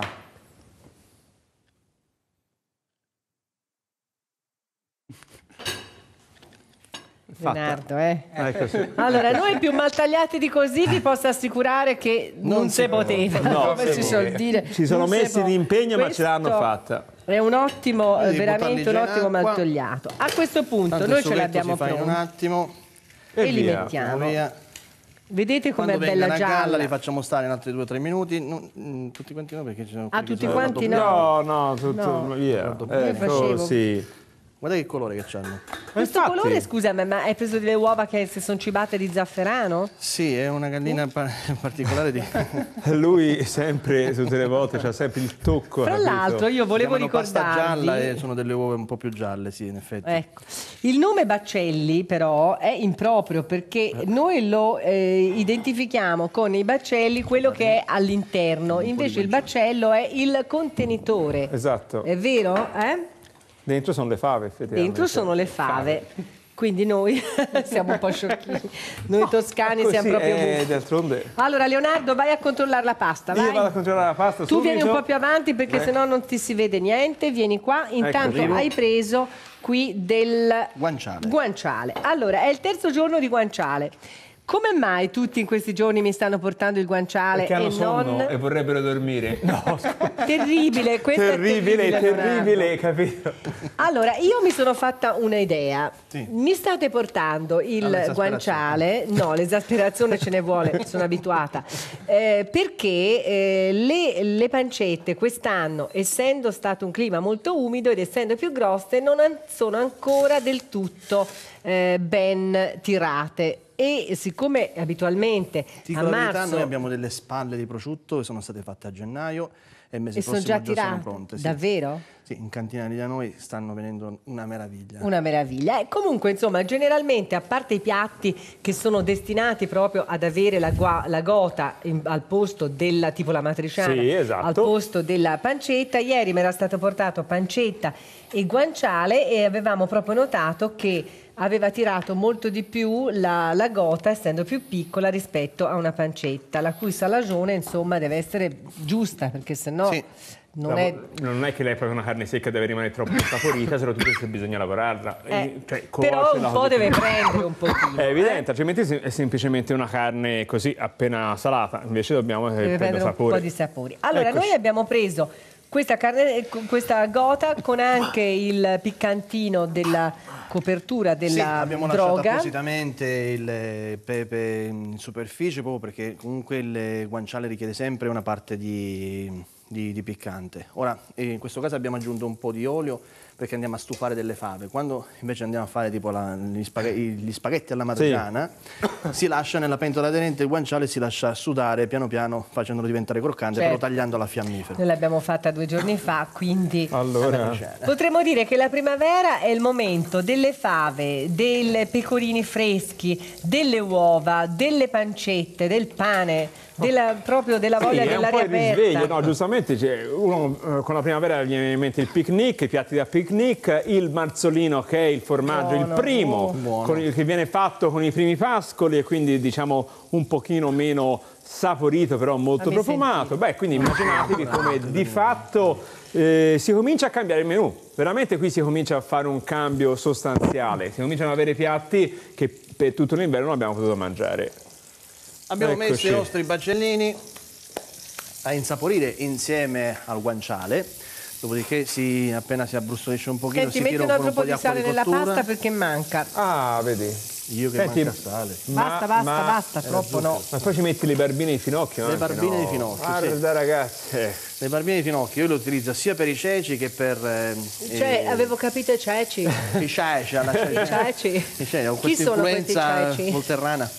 Leonardo, eh. Ah, ecco, sì. Allora, noi più mal tagliati di così vi posso assicurare che non, non si poteva, no, come si suol dire. Ci sono non messi di impegno ma ce l'hanno fatta. È un ottimo, eh, Quindi veramente un ottimo mal maltogliato. A questo punto Tanto noi ce l'abbiamo pronto. un attimo e, e li mettiamo. Via. Vedete com'è bella gialla. Galla, li facciamo stare in altri due o tre minuti. No, mm, tutti quanti no perché ci sono... Ah, tutti quanti no? No, no, tutto, no. Yeah. Ecco, facevo. sì. Guarda che colore che c'hanno. Questo Infatti. colore, scusami, ma hai preso delle uova che se sono cibate di zafferano? Sì, è una gallina uh. pa particolare di... Lui sempre, tutte le volte, c'ha sempre il tocco. Tra l'altro, io volevo ricordarvi... pasta gialla e sono delle uova un po' più gialle, sì, in effetti. Ecco. Il nome Baccelli, però, è improprio perché eh. noi lo eh, identifichiamo con i baccelli quello che è all'interno. Invece il baccello è il contenitore. Esatto. È vero? Eh? Dentro sono le fave, effettivamente. Dentro sono le fave. fave. Quindi noi siamo un po' sciocchini. Noi toscani così, siamo proprio... Eh, d'altronde. Allora, Leonardo, vai a controllare la pasta. Vai. Io vado a controllare la pasta. Tu subito. vieni un po' più avanti perché Beh. sennò non ti si vede niente. Vieni qua. Ecco, Intanto ecco, hai preso qui del guanciale. guanciale. Allora, è il terzo giorno di guanciale. Come mai tutti in questi giorni mi stanno portando il guanciale Perché hanno sonno e vorrebbero dormire? No, terribile, questo terribile, è terribile, terribile, capito? Allora, io mi sono fatta un'idea. Sì. Mi state portando il guanciale, no, l'esasperazione ce ne vuole, sono abituata, eh, perché eh, le, le pancette quest'anno, essendo stato un clima molto umido ed essendo più grosse, non sono ancora del tutto eh, ben tirate e siccome abitualmente a marzo... noi abbiamo delle spalle di prosciutto che sono state fatte a gennaio e il mese e prossimo sono già, tirate, sono pronte. Sì. Davvero? Sì, in cantina di da noi stanno venendo una meraviglia. Una meraviglia. E comunque, insomma, generalmente, a parte i piatti che sono destinati proprio ad avere la, la gota in, al posto della, tipo la matriciana, sì, esatto. al posto della pancetta, ieri mi era stato portato pancetta e guanciale e avevamo proprio notato che aveva tirato molto di più la, la, gota essendo più piccola rispetto a una pancetta, la cui salagione insomma deve essere giusta perché sennò... Sì. Non, è... non è... che lei è proprio una carne secca deve rimanere troppo saporita, soprattutto se bisogna lavorarla. Eh, eh cioè, però un po' deve più. prendere un pochino. È eh. evidente, altrimenti è semplicemente una carne così appena salata, invece dobbiamo deve prendere sapore. un po' di sapori. Allora, Eccoci. noi abbiamo preso questa, carne, eh, questa gota con anche il piccantino della copertura della sì, abbiamo droga. lasciato appositamente il eh, pepe in superficie proprio perché comunque il guanciale richiede sempre una parte di, di, di piccante. Ora, eh, in questo caso abbiamo aggiunto un po' di olio perché andiamo a stufare delle fave. Quando invece andiamo a fare tipo la, gli, spaghetti, gli, spaghetti, alla matriciana, sì. si lascia nella pentola aderente il guanciale e si lascia sudare piano piano facendolo diventare croccante, certo. però tagliando la fiammifera. Noi l'abbiamo fatta due giorni fa, quindi allora. potremmo dire che la primavera è il momento delle fave, dei pecorini freschi, delle uova, delle pancette, del pane della, proprio della voglia sì, dell'aria aperta. No, giustamente cioè, uno eh, con la primavera viene in mente il picnic, i piatti da picnic, il marzolino che è il formaggio, buono, il primo, il, che viene fatto con i primi pascoli e quindi diciamo un pochino meno saporito però molto Fammi profumato. Beh, quindi immaginatevi come di fatto... Eh, si comincia a cambiare il menù, veramente qui si comincia a fare un cambio sostanziale, si cominciano ad avere piatti che per tutto l'inverno non abbiamo potuto mangiare. Abbiamo Eccoci. messo i nostri baccellini a insaporire insieme al guanciale. Dopodiché si, appena si abbrustolisce un pochino Senti, si tira un, un, po' di sale nella pasta perché manca. Ah, vedi. Io che Senti, manca sale. Basta, basta, ma, basta, troppo no. Ma poi ci metti le barbine di finocchio, Le barbine no. di finocchio, Guarda sì. ragazze. Le barbine di finocchio, io le utilizzo sia per i ceci che per... Eh, cioè, eh, avevo capito i ceci. I ceci, alla ceci. I ceci. I ceci, ho questa influenza volterrana.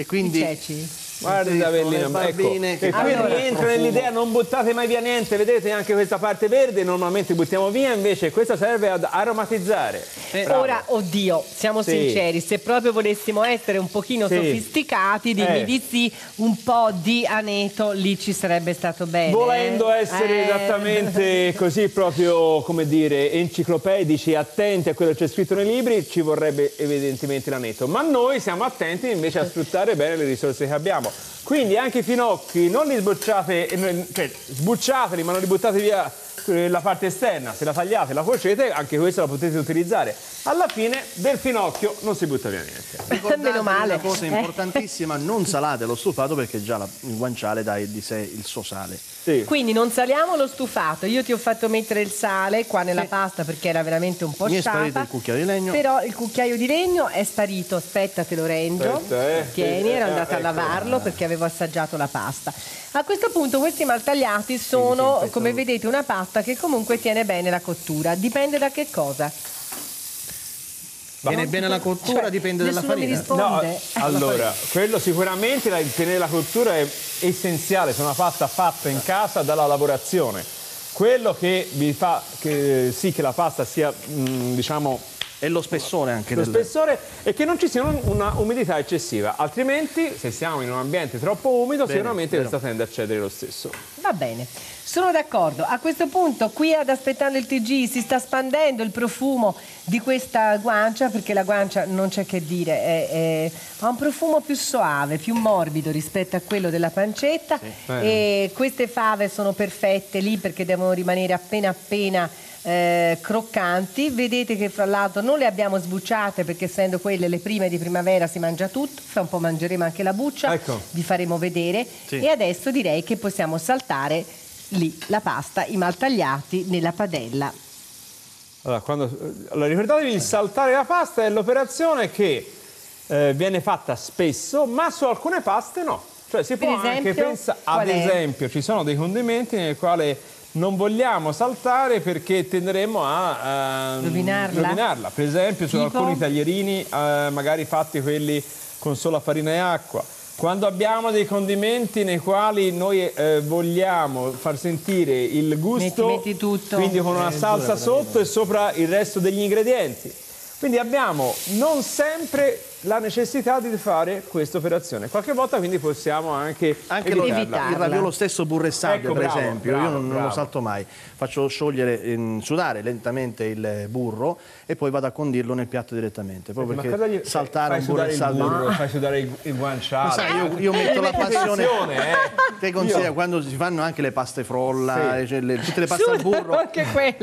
E quindi... I ceci. Guarda Isabellino, ecco, e qui allora, rientra nell'idea non buttate mai via niente, vedete anche questa parte verde normalmente buttiamo via, invece questa serve ad aromatizzare. Eh, Ora, oddio, siamo sì. sinceri, se proprio volessimo essere un pochino sì. sofisticati, dimmi eh. di sì, un po' di aneto lì ci sarebbe stato bene. Volendo eh? essere eh. esattamente così proprio, come dire, enciclopedici, attenti a quello che c'è scritto nei libri, ci vorrebbe evidentemente l'aneto, ma noi siamo attenti invece a sfruttare bene le risorse che abbiamo. Bravo. Quindi anche i finocchi non li sbucciate, cioè sbucciateli ma non li buttate via eh, la parte esterna, se la tagliate, la cuocete, anche questa la potete utilizzare. Alla fine del finocchio non si butta via niente. Ricordatevi una cosa eh. importantissima, non salate lo stufato perché già la, il guanciale dà di sé il suo sale. Sì. Quindi non saliamo lo stufato. Io ti ho fatto mettere il sale qua nella sì. pasta perché era veramente un po' Mi sciapa. Mi è sparito il cucchiaio di legno. Però il cucchiaio di legno è sparito, aspetta te lo rendo. Aspetta, eh. Tieni, eh, eh, andata eh, ecco. a lavarlo perché avevo avevo assaggiato la pasta. A questo punto questi maltagliati sono, sì, sì, come vedete, una pasta che comunque tiene bene la cottura. Dipende da che cosa? Tiene bene la cottura, cioè, dipende dalla farina. No, allora, quello sicuramente la, tenere la cottura è essenziale se una pasta fatta in casa dalla lavorazione. Quello che vi fa che, sì che la pasta sia, mh, mm, diciamo, e lo spessore anche. Lo del... spessore e che non ci sia una umidità eccessiva, altrimenti se siamo in un ambiente troppo umido bene, sicuramente questa tende a cedere lo stesso. Va bene, sono d'accordo. A questo punto qui ad Aspettando il TG si sta spandendo il profumo di questa guancia, perché la guancia non c'è che dire, è, è, ha un profumo più soave, più morbido rispetto a quello della pancetta sì. Eh. e queste fave sono perfette lì perché devono rimanere appena appena eh, croccanti. Vedete che fra l'altro non le abbiamo sbucciate perché essendo quelle le prime di primavera si mangia tutto, fra un po' mangeremo anche la buccia, ecco. vi faremo vedere sì. e adesso direi che possiamo saltare lì la pasta, i maltagliati nella padella. Allora, quando, allora ricordatevi di saltare la pasta è l'operazione che eh, viene fatta spesso, ma su alcune paste no. Cioè si può esempio, anche pensare, ad esempio, ci sono dei condimenti nel quale non vogliamo saltare perché tenderemo a ehm, rovinarla. rovinarla. Per esempio su alcuni taglierini, eh, magari fatti quelli con sola farina e acqua. Quando abbiamo dei condimenti nei quali noi eh, vogliamo far sentire il gusto, metti, metti quindi con una eh, salsa sotto e sopra il resto degli ingredienti. Quindi abbiamo non sempre la necessità di fare questa operazione. Qualche volta quindi possiamo anche, anche evitarla. Lo, Il raviolo stesso burressaglio, ecco, per bravo, esempio, bravo, io non, bravo. lo salto mai. Faccio sciogliere, ehm, sudare lentamente il burro e poi vado a condirlo nel piatto direttamente. Proprio Senti, ecco, perché gli... saltare un burressaglio... Burro, burro, fai sudare il, il guanciale. Sai, io, io metto la passione... Eh. Te consiglio, io. quando si fanno anche le paste frolla, sì. Eh, cioè le, tutte le paste Suda, al burro,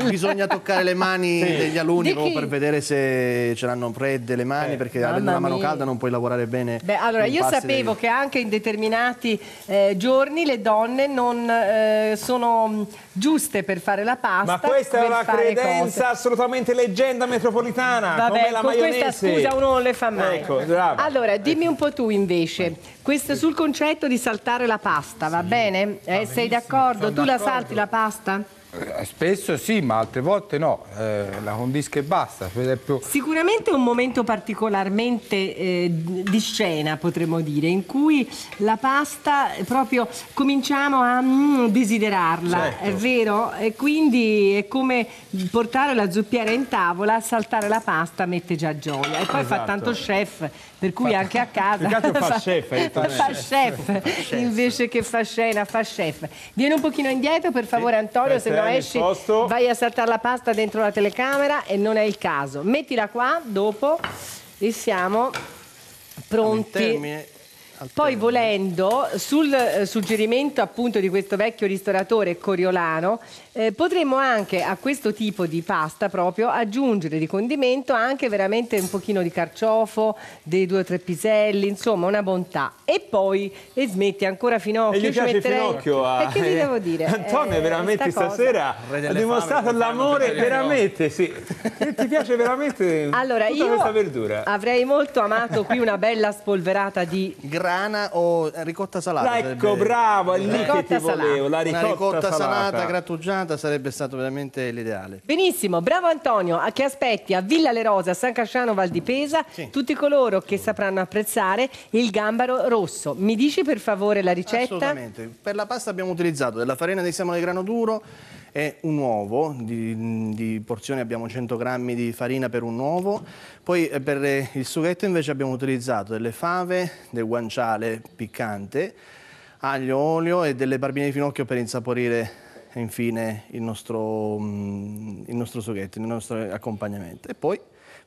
bisogna toccare le mani sì. degli alunni per vedere se ce l'hanno fredde le mani, eh. perché hanno la mano calda non puoi lavorare bene. Beh, allora io sapevo dei... che anche in determinati eh, giorni le donne non eh, sono mm, giuste per fare la pasta. Ma questa è una credenza cose. assolutamente leggenda metropolitana. Vabbè, la con maionese. questa scusa uno non le fa mai. Ecco, allora, dimmi ecco. un po' tu invece, questo sul concetto di saltare la pasta, va sì, bene? Eh, sei d'accordo? Tu la salti la pasta? Eh, spesso sì, ma altre volte no, eh, la condisca e basta. Esempio... Sicuramente un momento particolarmente eh, di scena, potremmo dire, in cui la pasta eh, proprio cominciamo a mm, desiderarla, certo. è vero? E quindi è come portare la zuppiera in tavola, saltare la pasta mette già gioia. E poi esatto. fa tanto chef per cui fa... anche a casa il gatto eh, fa, fa chef, fa chef, chef invece che fa scena, fa chef. Vieni un pochino indietro per favore sì. Antonio, se no esci posto. vai a saltare la pasta dentro la telecamera e non è il caso. Mettila qua, dopo e siamo pronti. Poi volendo, sul suggerimento appunto di questo vecchio ristoratore coriolano, eh, potremmo anche a questo tipo di pasta proprio aggiungere di condimento anche veramente un pochino di carciofo, dei due o tre piselli, insomma una bontà. E poi, e smetti ancora Finocchio. E gli piace metterei... Finocchio a... E eh, che ti devo dire? Antonio eh, veramente stasera ha dimostrato l'amore, veramente, sì. ti piace veramente allora, tutta io questa verdura? avrei molto amato qui una bella spolverata di... Grana o ricotta salata? Ecco, bravo, è lì ricotta che ti salata. volevo, la ricotta, ricotta salata. salata grattugiata 50 sarebbe stato veramente l'ideale. Benissimo, bravo Antonio, a che aspetti a Villa Le Rosa, San Casciano, Val di Pesa, sì. tutti coloro che sapranno apprezzare il gambaro rosso. Mi dici per favore la ricetta? Assolutamente, per la pasta abbiamo utilizzato della farina di semola di grano duro, è un uovo, di, di, porzione abbiamo 100 grammi di farina per un uovo, poi eh, per eh, il sughetto invece abbiamo utilizzato delle fave, del guanciale piccante, aglio, olio e delle barbine di finocchio per insaporire infine il nostro, mm, il nostro sughetto, il nostro accompagnamento. E poi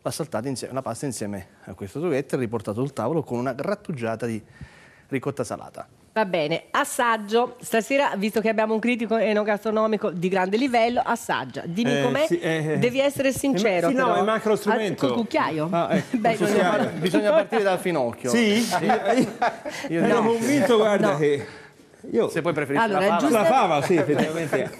va saltata insieme, la pasta insieme a questo sughetto e riportato sul tavolo con una grattugiata di ricotta salata. Va bene, assaggio. Stasera, visto che abbiamo un critico enogastronomico di grande livello, assaggia. Dimmi eh, com'è, sì, eh, eh. devi essere eh, sincero. Eh, sì, no, è manca lo ah, strumento. Al, col cucchiaio? Ah, ecco, Beh, bisogna, bisogna partire dal finocchio. Sì? sì. Io, sono convinto, guarda no. che... Io... Se poi preferisci allora, la fava. Giusto... La fava, sì, effettivamente.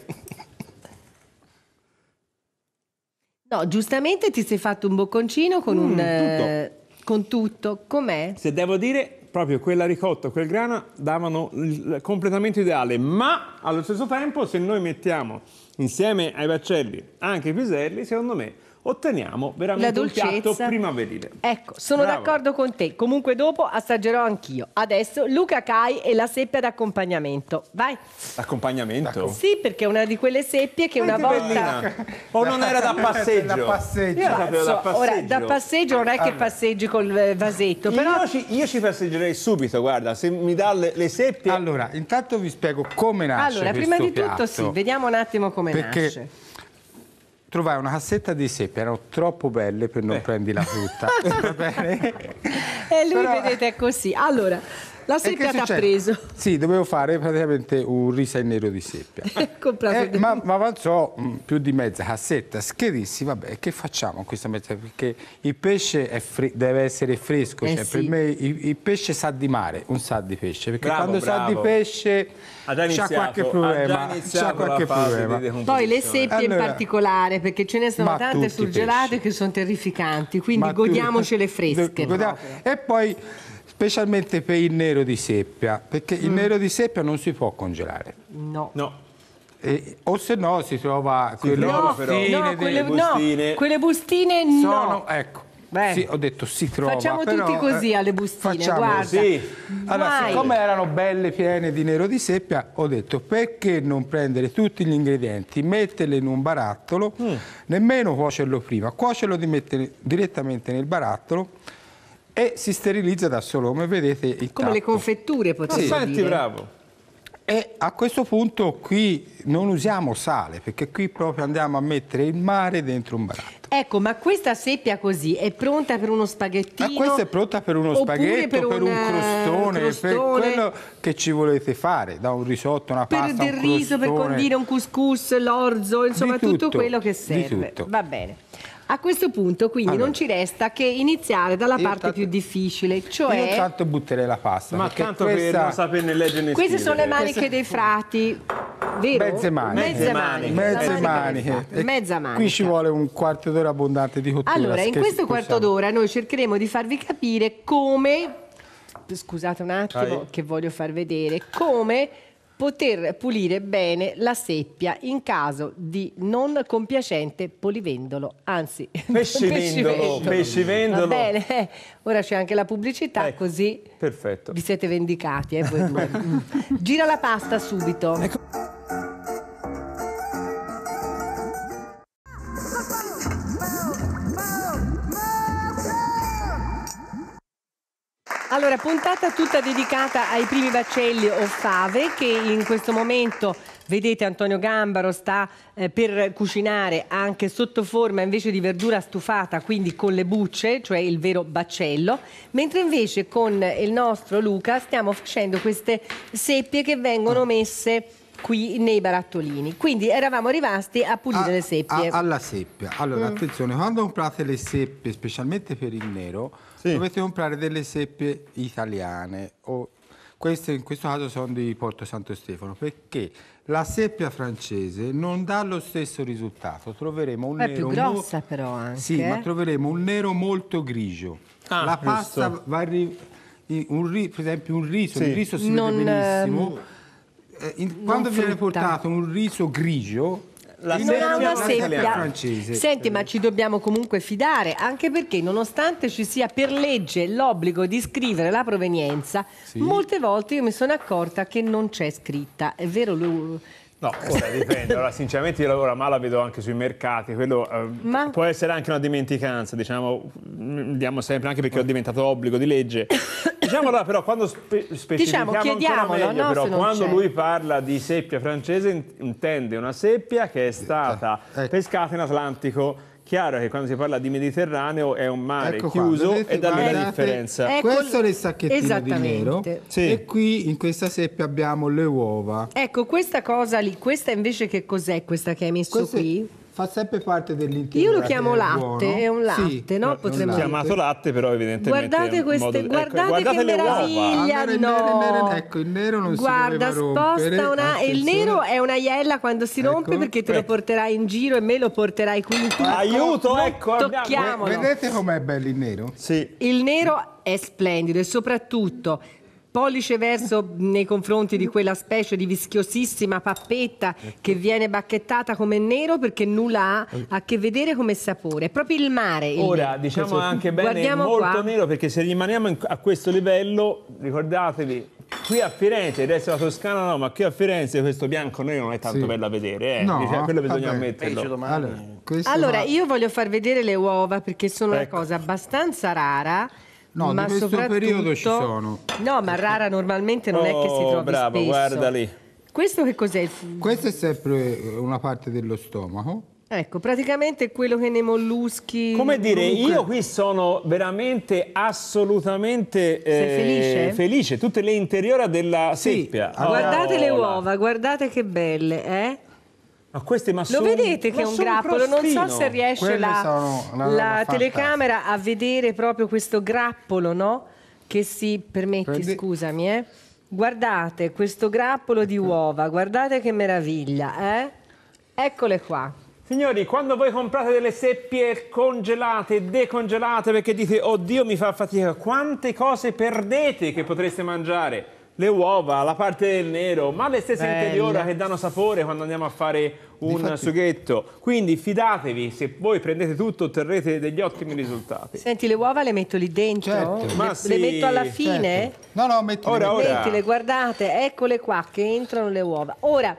no, giustamente ti sei fatto un bocconcino con mm, un... Eh, tutto. Con tutto, com'è? Se devo dire, proprio quella ricotta, quel grana davano il completamento ideale, ma allo stesso tempo se noi mettiamo insieme ai baccelli anche i piselli, secondo me otteniamo veramente un piatto primaverile. Ecco, sono d'accordo con te. Comunque dopo assaggerò anch'io. Adesso Luca Cai e la seppia d'accompagnamento. Vai. Accompagnamento? Sì, perché è una di quelle seppie che Senti una bellina. volta... o non era da passeggio? da passeggio. Cazzo, da passeggio. Ora, da passeggio non è che passeggi col eh, vasetto, però... Io ci, io ci passeggerei subito, guarda, se mi dà le, le seppie... Allora, intanto vi spiego come nasce Allora, prima di tutto piatto. sì, vediamo un attimo come perché... nasce trovai una cassetta di seppe, erano troppo belle per non prendere la frutta. e lui Però... vedete è così. Allora, la seppia ti ha preso. Sì, dovevo fare praticamente un risa in nero di seppia. eh, ma, ma, avanzò mm, più di mezza cassetta, scherissi, vabbè, che facciamo con questa mezza? Perché il pesce deve essere fresco, eh cioè, sì. per me il, il, pesce sa di mare, un sa di pesce, perché bravo, quando bravo. sa di pesce c'ha qualche problema. C'ha qualche problema. Poi le seppie allora, in particolare, perché ce ne sono tante sul gelato che sono terrificanti, quindi ma godiamocele tu, fresche. Godiamo. E poi specialmente per il nero di seppia, perché mm. il nero di seppia non si può congelare. No. no. Eh, o se no si trova si quelle, no, bustine, no, quelle bustine. No, quelle bustine no. Sono, ecco, sì, ho detto si trova. Facciamo però, tutti eh, così alle bustine, facciamo, guarda. Sì. Allora, siccome erano belle piene di nero di seppia, ho detto perché non prendere tutti gli ingredienti, metterli in un barattolo, mm. nemmeno cuocerlo prima, cuocerlo di mettere direttamente nel barattolo e si sterilizza da solo, come vedete il Come tappo. le confetture potremmo sì. Senti, bravo. E a questo punto qui non usiamo sale, perché qui proprio andiamo a mettere il mare dentro un baratto. Ecco, ma questa seppia così è pronta per uno spaghettino? Ma questa è pronta per uno spaghetto, per, per una... un, crostone, crostone, per quello che ci volete fare, da un risotto, una per pasta, Per del riso, per condire un couscous, l'orzo, insomma tutto, tutto, quello che serve. Di tutto. Va bene. A questo punto quindi allora, non ci resta che iniziare dalla parte tanto, più difficile, cioè... Io tanto butterei la pasta. Ma tanto questa... per non saperne leggere nessuno. Queste sono le maniche queste... dei frati, vero? Mezze maniche. Mezze maniche. Mezze maniche. Mezza manica. Qui ci vuole un quarto d'ora abbondante di cottura. Allora, in questo possiamo... quarto d'ora noi cercheremo di farvi capire come... Scusate un attimo Vai. che voglio far vedere. Come poter pulire bene la seppia in caso di non compiacente polivendolo, anzi pescivendolo. pescivendolo. Va bene, eh, ora c'è anche la pubblicità ecco, così perfetto. vi siete vendicati. Eh, Gira la pasta subito. Ecco. Allora, puntata tutta dedicata ai primi baccelli o fave che in questo momento Vedete Antonio Gambaro sta eh, per cucinare anche sotto forma invece di verdura stufata, quindi con le bucce, cioè il vero baccello, mentre invece con il nostro Luca stiamo facendo queste seppie che vengono messe qui nei barattolini. Quindi eravamo rimasti a pulire a, le seppie. A, alla seppia. Allora, mm. attenzione, quando comprate le seppie, specialmente per il nero, sì. dovete comprare delle seppie italiane. O queste in questo caso sono di Porto Santo Stefano, perché la seppia francese non dà lo stesso risultato. Troveremo un È nero... più grossa però anche. Sì, ma eh. troveremo un nero molto grigio. Ah, la pasta giusto. va... Ri... Ri... Per esempio un riso, sì. il riso si non, vede benissimo. Ehm, eh, quando viene portato un riso grigio, la non ha una seppia. Senti, ma ci dobbiamo comunque fidare, anche perché nonostante ci sia per legge l'obbligo di scrivere la provenienza, sì. molte volte io mi sono accorta che non c'è scritta. È vero, lui No, ora dipende. Allora, sinceramente, io la lavoro a mala, vedo anche sui mercati. Quello eh, Ma... può essere anche una dimenticanza, diciamo, mm, diamo sempre, anche perché è diventato obbligo di legge. diciamo allora, però, quando spe- diciamo, specifichiamo diciamo, meglio, no, però, quando lui parla di seppia francese, intende una seppia che è stata ecco. pescata in Atlantico chiaro che quando si parla di Mediterraneo è un mare ecco chiuso e da lì la differenza. Ecco, questo è il sacchettino di nero sì. e qui in questa seppia abbiamo le uova. Ecco, questa cosa lì, questa invece che cos'è questa che hai messo Questo qui? fa sempre parte dell'interno. Io lo chiamo latte, è un latte, sì, no? Potremmo chiamato latte, però evidentemente Guardate queste, modo... guardate, ecco, guardate che meraviglia, uova. no. Nero, nero, ecco, il nero non Guarda, si doveva sposta una attenzione. il nero è una iella quando si ecco. rompe perché te lo eh. porterai in giro e me lo porterai qui in tutto. Aiuto, ecco, tocchiamolo. Vedete com'è bello il nero? Sì. Il nero è splendido e soprattutto pollice verso nei confronti di quella specie di vischiosissima pappetta che viene bacchettata come nero perché nulla ha a che vedere come sapore. È proprio il mare. Il Ora, nero. diciamo anche bene Guardiamo molto qua. nero perché se rimaniamo a questo livello, ricordatevi, qui a Firenze, adesso la Toscana no, ma qui a Firenze questo bianco nero non è tanto sì. bello a vedere, eh. no, diciamo, quello bisogna vabbè. ammetterlo. Allora, allora va... io voglio far vedere le uova perché sono ecco. una cosa abbastanza rara No, ma in questo periodo ci sono. No, ma rara normalmente non oh, è che si oh, trovi bravo, spesso. guarda lì. Questo che cos'è? Questa è sempre eh, una parte dello stomaco. Ecco, praticamente quello che nei molluschi... Come dire, comunque... io qui sono veramente assolutamente eh, felice? felice? Tutte le interiora della sì. seppia. Allora, guardate le uova, guardate che belle, eh? Ma questi massoni, Lo vedete che è un grappolo, non so se riesce Quelli la, una, la telecamera a vedere proprio questo grappolo, no? Che si permette, Prendi... scusami, eh? Guardate questo grappolo di ecco. uova, guardate che meraviglia, eh? Eccole qua. Signori, quando voi comprate delle seppie congelate, decongelate, perché dite, oddio mi fa fatica, quante cose perdete che potreste mangiare? le uova, la parte del nero, ma le stesse Belle. interiora che danno sapore quando andiamo a fare un Difatti. sughetto. Quindi fidatevi, se voi prendete tutto otterrete degli ottimi risultati. Senti, le uova le metto lì dentro? Certo. Ma le, sì, le metto alla fine? Certo. No, no, metto Ora, ora. Mettile, guardate, eccole qua che entrano le uova. Ora...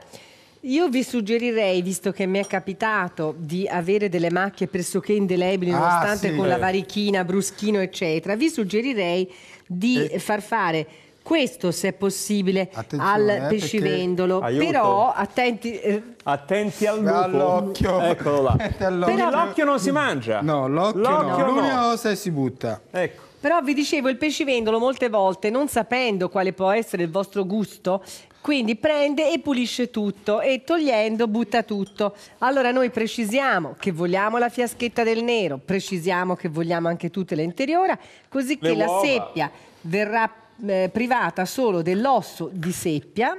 Io vi suggerirei, visto che mi è capitato di avere delle macchie pressoché indelebili, ah, nonostante ah, sì, con eh. la varichina, bruschino, eccetera, vi suggerirei di eh. far fare questo se è possibile Attenzione, al eh, pescivendolo perché... però attenti eh, attenti al lupo all'occhio eccolo là però l'occhio non si mangia no l'occhio no. no. l'unica cosa è si butta ecco però vi dicevo, il pescivendolo molte volte, non sapendo quale può essere il vostro gusto, quindi prende e pulisce tutto e togliendo butta tutto. Allora noi precisiamo che vogliamo la fiaschetta del nero, precisiamo che vogliamo anche tutte le interiora, così che la seppia verrà eh, privata solo dell'osso di seppia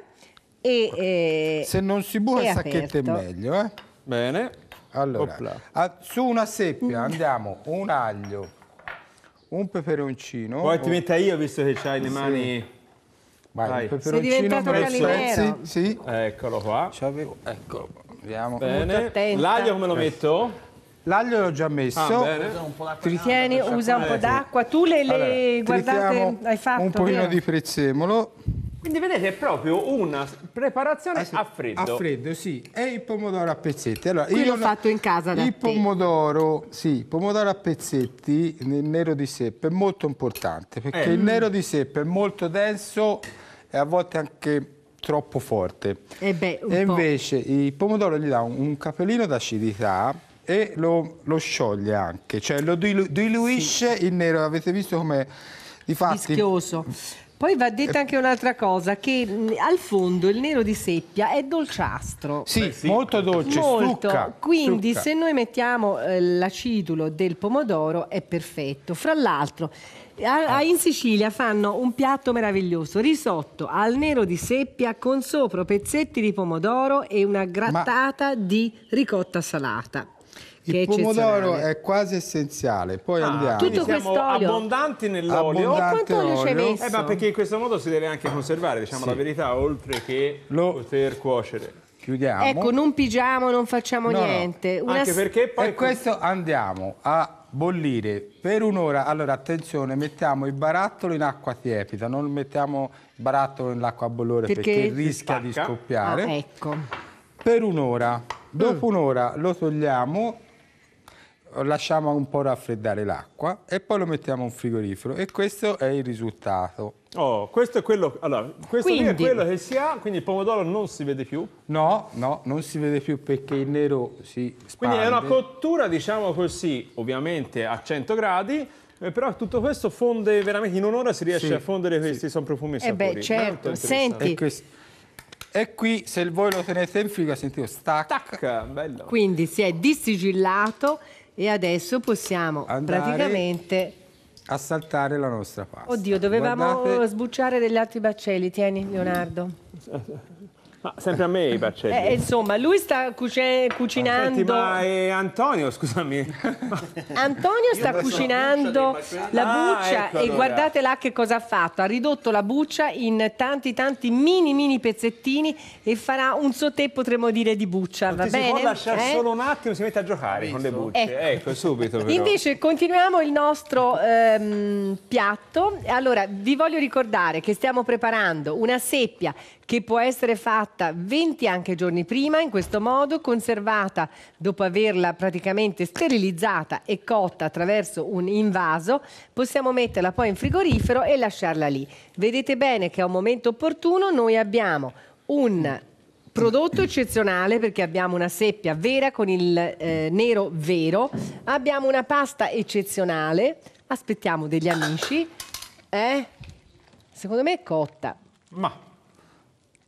e eh, Se non si buca il sacchetto è meglio, eh? Bene. Allora, a, su una seppia andiamo un aglio, un peperoncino. Poi ti metta io visto che hai le mani... Vai, Vai. il peperoncino presso... Sì, sì. Eccolo qua. Eccolo qua. Vediamo. Bene. L'aglio come lo metto? L'aglio l'ho già messo. Ah, Tieni, usa un po' d'acqua. Tu le, le allora, guardate, hai fatto. Un pochino vero? di prezzemolo. Quindi vedete è proprio una preparazione ah, sì. a freddo. A freddo, sì. E il pomodoro a pezzetti. Allora, io l'ho fatto in casa da Il te. pomodoro, sì, pomodoro a pezzetti nel nero di seppe è molto importante perché eh. il nero di seppe è molto denso e a volte anche troppo forte. Eh beh, e, invece il pomodoro gli dà un, un capellino d'acidità e lo, lo scioglie anche, cioè lo diluisce sì. il nero, avete visto come di fatti... Rischioso. Poi va detta eh. anche un'altra cosa, che al fondo il nero di seppia è dolciastro. Sì, Beh, sì. molto dolce, molto. Stucca, Quindi stucca. se noi mettiamo eh, l'acidulo del pomodoro è perfetto. Fra l'altro a, a eh. in Sicilia fanno un piatto meraviglioso, risotto al nero di seppia con sopra pezzetti di pomodoro e una grattata Ma... di ricotta salata. Il pomodoro è quasi essenziale. Poi ah, andiamo. Tutto siamo abbondanti nell'olio. Ma oh, quanto olio ci hai messo? Eh, ma perché in questo modo si deve anche conservare, diciamo sì. la verità, oltre che Lo... poter cuocere. Chiudiamo. Ecco, non pigiamo, non facciamo no, niente. No. Una... Anche perché poi... E questo andiamo a bollire per un'ora. Allora, attenzione, mettiamo il barattolo in acqua tiepida, non mettiamo il barattolo nell'acqua a bollore perché, perché rischia di scoppiare. Ah, ecco. Per un'ora. Dopo mm. un'ora lo togliamo lasciamo un po' raffreddare l'acqua e poi lo mettiamo in frigorifero e questo è il risultato. Oh, questo è quello, allora, questo quindi, è quello che si ha, quindi il pomodoro non si vede più? No, no, non si vede più perché il nero si spande. Quindi è una cottura, diciamo così, ovviamente a 100 gradi, eh, però tutto questo fonde veramente, in un'ora si riesce sì, a fondere questi sì. Sono profumi e sapori. Eh beh, certo, senti... E qui, se voi lo tenete in frigo, sentite, stacca. Stacca, bello. Quindi si è dissigillato, e adesso possiamo Andare praticamente a saltare la nostra pasta. Oddio, dovevamo Guardate... sbucciare degli altri baccelli, tieni Leonardo. Ma sempre a me i baccelli. Eh, eh, insomma, lui sta cuce- cucinando. Senti, ma è eh, Antonio, scusami. Antonio sta cucinando la ah, buccia ah, ecco e guardate là che cosa ha fatto. Ha ridotto la buccia in tanti tanti mini mini pezzettini e farà un sauté, potremmo dire, di buccia. Non va bene? Si può lasciare eh? solo un attimo, si mette a giocare con le bucce. Ecco, ecco subito. Però. Invece continuiamo il nostro ehm, piatto. Allora, vi voglio ricordare che stiamo preparando una seppia che può essere fatta 20 anche giorni prima, in questo modo conservata dopo averla praticamente sterilizzata e cotta attraverso un invaso, possiamo metterla poi in frigorifero e lasciarla lì. Vedete bene che a un momento opportuno noi abbiamo un prodotto eccezionale perché abbiamo una seppia vera con il eh, nero vero, abbiamo una pasta eccezionale, aspettiamo degli amici, eh? secondo me è cotta. Ma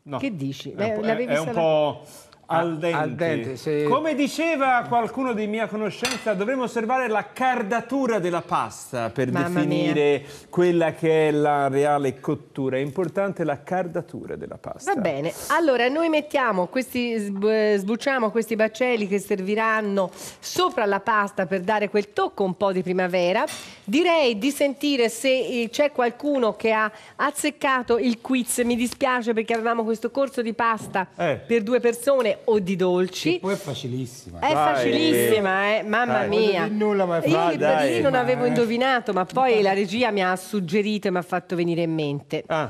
No. Che dici? È, Beh, è, è un po' al dente. Al dente sì. Come diceva qualcuno di mia conoscenza, dovremmo osservare la cardatura della pasta per Mamma definire mia. quella che è la reale cottura. È importante la cardatura della pasta. Va bene, allora noi mettiamo questi, sbucciamo questi baccelli che serviranno sopra la pasta per dare quel tocco un po' di primavera. Direi di sentire se eh, c'è qualcuno che ha azzeccato il quiz. Mi dispiace perché avevamo questo corso di pasta eh. per due persone o di dolci. Che poi è facilissima. È dai, facilissima, eh. mamma dai. mia. Nulla, mai ma Io lì dai, non ma... avevo eh. indovinato, ma poi la regia mi ha suggerito e mi ha fatto venire in mente. Ah.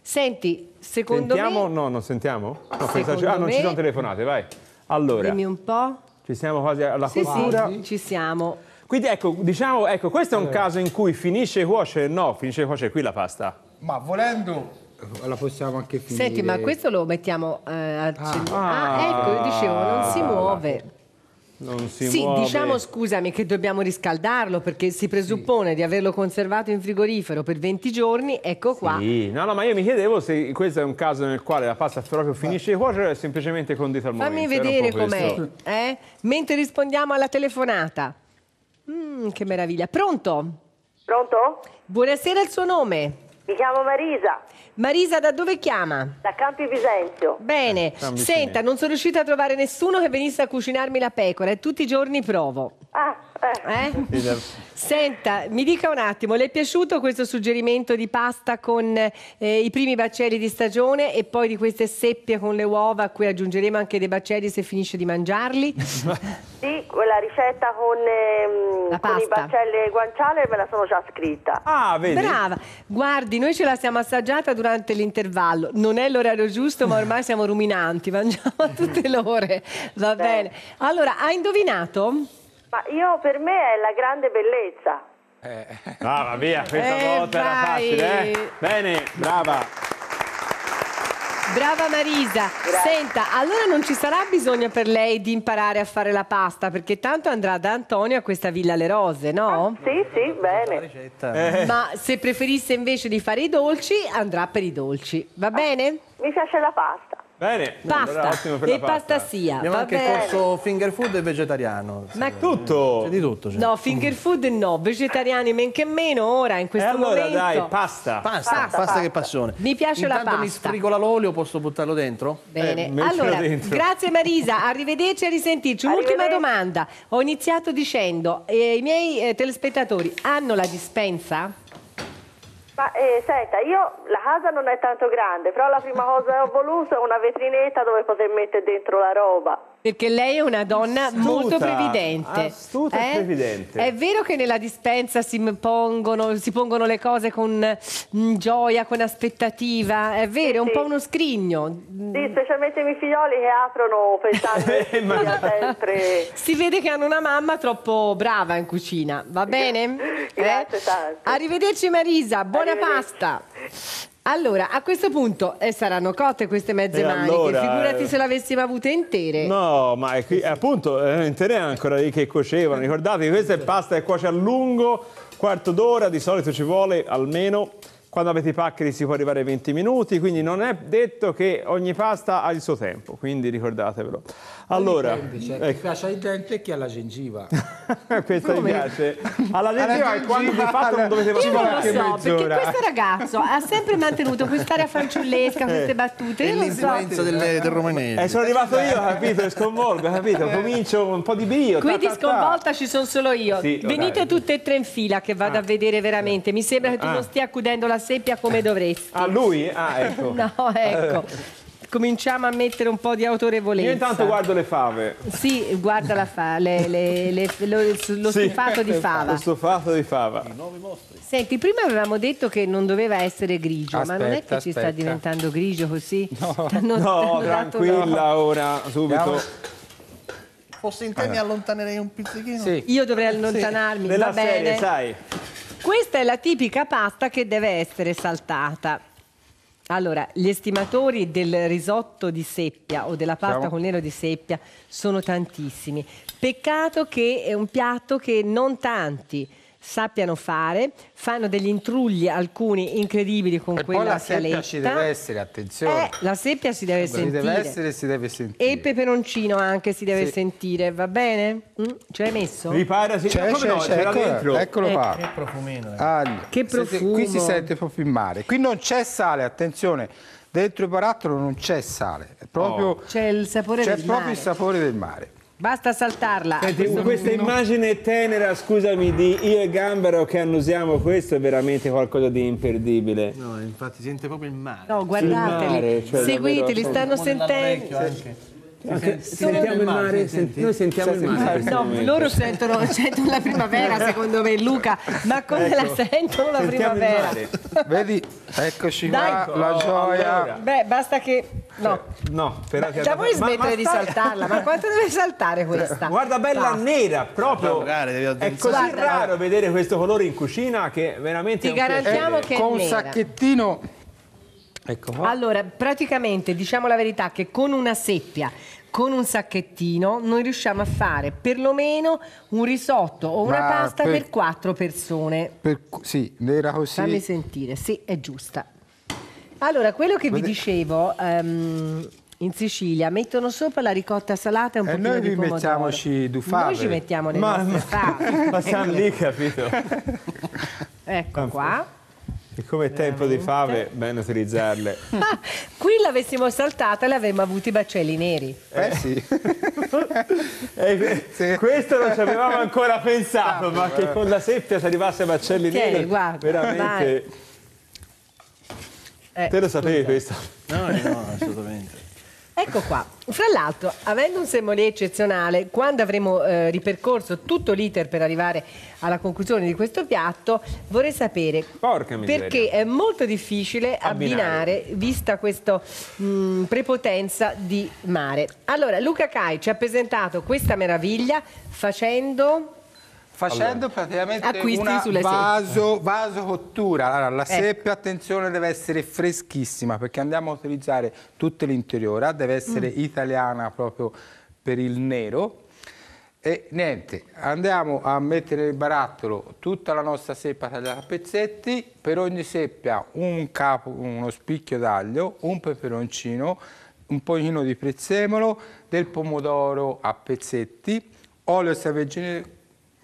Senti, secondo sentiamo? me... No, non sentiamo? No, pensaci... Ah, non ci sono telefonate, vai. Allora. Dimmi un po'. Ci siamo quasi alla sì, cultura. Sì, ci siamo. Quindi ecco, diciamo, ecco, questo è un eh. caso in cui finisce cuocere, no, finisce cuocere qui la pasta. Ma volendo la possiamo anche finire. Senti, ma questo lo mettiamo eh, a ah. ah, ah, ecco, io dicevo, non si ah, muove. Non si sì, muove. diciamo scusami che dobbiamo riscaldarlo perché si presuppone sì. di averlo conservato in frigorifero per 20 giorni, ecco qua. Sì, no, no, ma io mi chiedevo se questo è un caso nel quale la pasta proprio finisce di cuocere o è semplicemente condita al Fammi momento. Fammi vedere com'è, eh? mentre rispondiamo alla telefonata. Mm, che meraviglia. Pronto? Pronto? Buonasera, il suo nome? Mi chiamo Marisa. Marisa, da dove chiama? Da Campi Bisenzio. Bene, ah, Campi senta, non sono riuscita a trovare nessuno che venisse a cucinarmi la pecora e tutti i giorni provo. Ah, eh. eh? Senta, mi dica un attimo, le è piaciuto questo suggerimento di pasta con eh, i primi baccelli di stagione e poi di queste seppie con le uova a cui aggiungeremo anche dei baccelli se finisce di mangiarli? sì, quella ricetta con, ehm, con i baccelli e guanciale me la sono già scritta. Ah, vedi? Brava. Guardi, noi ce la siamo assaggiata durante l'intervallo. Non è l'orario giusto, ma ormai siamo ruminanti, mangiamo a tutte le ore. Va Beh. bene. Allora, ha indovinato? Ma io per me è la grande bellezza. Eh. Brava, via, questa eh, volta vai. era facile. Eh? Bene, brava. Brava Marisa. Grazie. Senta, allora non ci sarà bisogno per lei di imparare a fare la pasta, perché tanto andrà da Antonio a questa Villa Le Rose, no? Ah, sì, sì, bene. Eh. Ma se preferisse invece di fare i dolci, andrà per i dolci, va ah, bene? Mi piace la pasta. Bene, pasta allora, e pasta sia. Abbiamo Vabbè. anche corso finger food e vegetariano. Ma tutto? C'è di tutto. C'è. Cioè. No, finger food no, vegetariani men che meno ora in questo eh allora, momento. allora dai, pasta. Pasta, pasta. pasta, che passione. Mi piace Intanto la pasta. mi sfrigola l'olio, posso buttarlo dentro? Bene, eh, allora, dentro. grazie Marisa, arrivederci e risentirci. Un'ultima domanda. Ho iniziato dicendo, eh, i miei eh, telespettatori hanno la dispensa? Ma eh, senta, io la casa non è tanto grande, però la prima cosa che ho voluto è una vetrinetta dove poter mettere dentro la roba. Perché lei è una donna astuta, molto previdente. Astuta eh? e previdente. È vero che nella dispensa si pongono, si pongono le cose con mm, gioia, con aspettativa, è vero, sì, è un sì. po' uno scrigno. Mm. Sì, specialmente i miei figlioli che aprono pensando che eh, Ma... sempre... Si vede che hanno una mamma troppo brava in cucina, va bene? Grazie eh? tanto. Arrivederci Marisa, buona pasta. Allora, a questo punto eh, saranno cotte queste mezze e maniche, allora, figurati se le avessimo avute intere. No, ma qui, appunto, eh, intere ancora lì che cuocevano, ricordate, questa è pasta che cuoce a lungo, quarto d'ora, di solito ci vuole almeno quando avete i paccheri si può arrivare a 20 minuti, quindi non è detto che ogni pasta ha il suo tempo, quindi ricordatevelo. Allora, c'è ecco. chi piace ai dente e chi ha la gengiva. Questa mi piace. Alla gengiva è quando di fatto non dovete passare Io non lo so, perché questo ragazzo ha sempre mantenuto quest'area fanciullesca, eh. queste battute. Io non so. Il del, del romanese. Eh, sono arrivato io, capito, sconvolgo, capito? Eh. Comincio un po' di brio. Quindi sconvolta ci sono solo io. Sì, Venite dai. tutte e tre in fila che vado ah. a vedere veramente. Mi sembra che tu ah. non stia accudendo la seppia come dovresti. A ah, lui? Ah, ecco. no, ecco cominciamo a mettere un po' di autorevolezza. Io intanto guardo le fave. Sì, guarda la fa, le, le, le, lo, lo sì, stufato di fava. Lo stufato di fava. Senti, prima avevamo detto che non doveva essere grigio, aspetta, ma non è che aspetta. ci sta diventando grigio così? No, no tranquilla dato... ora, subito. Andiamo. Fosse in te allora. mi allontanerei un pizzichino. Sì. Io dovrei allontanarmi, sì. va bene. Serie, sai. Questa è la tipica pasta che deve essere saltata. Allora, gli estimatori del risotto di seppia o della pasta Siamo. con nero di seppia sono tantissimi. Peccato che è un piatto che non tanti sappiano fare, fanno degli intrugli alcuni incredibili con e quella poi la seppia ci deve essere, attenzione. Eh, la seppia si deve si sentire. Deve essere, si deve sentire. E il peperoncino anche si deve sì. sentire, va bene? Mm? Ce l'hai messo? Ripara, si... sì. C'è, c'è, no, c'è, ecco, dentro. Eccolo ecco. qua. Che profumino. Ah, che profumo. qui si sente profumare. Qui non c'è sale, attenzione. Dentro il barattolo non c'è sale, proprio, oh. c'è il sapore del mare. C'è proprio il sapore del mare. Basta saltarla. Senti, questa non... immagine tenera, scusami, di io e Gambero che annusiamo questo è veramente qualcosa di imperdibile. No, infatti sente proprio il mare. No, guardateli, mare, cioè seguiteli, stanno cioè, sentendo. Anche, sentiamo il mare, senti. noi sentiamo cioè, il mare. No, loro sentono, sentono, la primavera, esatto. secondo me, Luca. Ma come ecco. la sentono la sentiamo primavera? Vedi, eccoci Dai. qua, la gioia. Allora. Beh, basta che... No, cioè, no però Beh, già vuoi smettere ma, ma di stai... saltarla? Ma quanto deve saltare questa? Guarda, bella no. nera, proprio. è così Guarda, raro vedere questo colore in cucina che veramente... Ti garantiamo eh, che è Con un sacchettino Ecco qua. Allora, praticamente diciamo la verità che con una seppia con un sacchettino noi riusciamo a fare perlomeno un risotto o una Ma pasta per, per quattro persone. Per, sì, era così. Fammi sentire, sì, è giusta. Allora, quello che Vede... vi dicevo um, in Sicilia, mettono sopra la ricotta salata e un eh pochino noi di pomodoro. mettiamoci du Noi ci mettiamo le Ma... nostre fave. Passiamo lì, capito? ecco qua. E come tempo di fave, bene utilizzarle. qui l'avessimo saltata e l'avremmo avuti i baccelli neri. Eh, eh. sì. eh, sì. Questo non ci avevamo ancora pensato, ma che con la seppia si arrivasse a baccelli okay, neri. Guarda, veramente. Dai. Te lo eh, sapevi questo? No, no, assolutamente. Ecco qua. Fra l'altro, avendo un semolie eccezionale, quando avremo eh, ripercorso tutto l'iter per arrivare alla conclusione di questo piatto, vorrei sapere perché è molto difficile abbinare, abbinare vista questa mm, prepotenza di mare. Allora, Luca Cai ci ha presentato questa meraviglia facendo Facendo allora. praticamente Acquisti una vaso, vaso, cottura, allora, la ecco. seppia attenzione deve essere freschissima perché andiamo a utilizzare tutto l'interiore, ah, deve essere mm. italiana proprio per il nero e niente, andiamo a mettere nel barattolo tutta la nostra seppia tagliata a pezzetti, per ogni seppia un capo, uno spicchio d'aglio, un peperoncino, un pochino di prezzemolo, del pomodoro a pezzetti, olio extravergine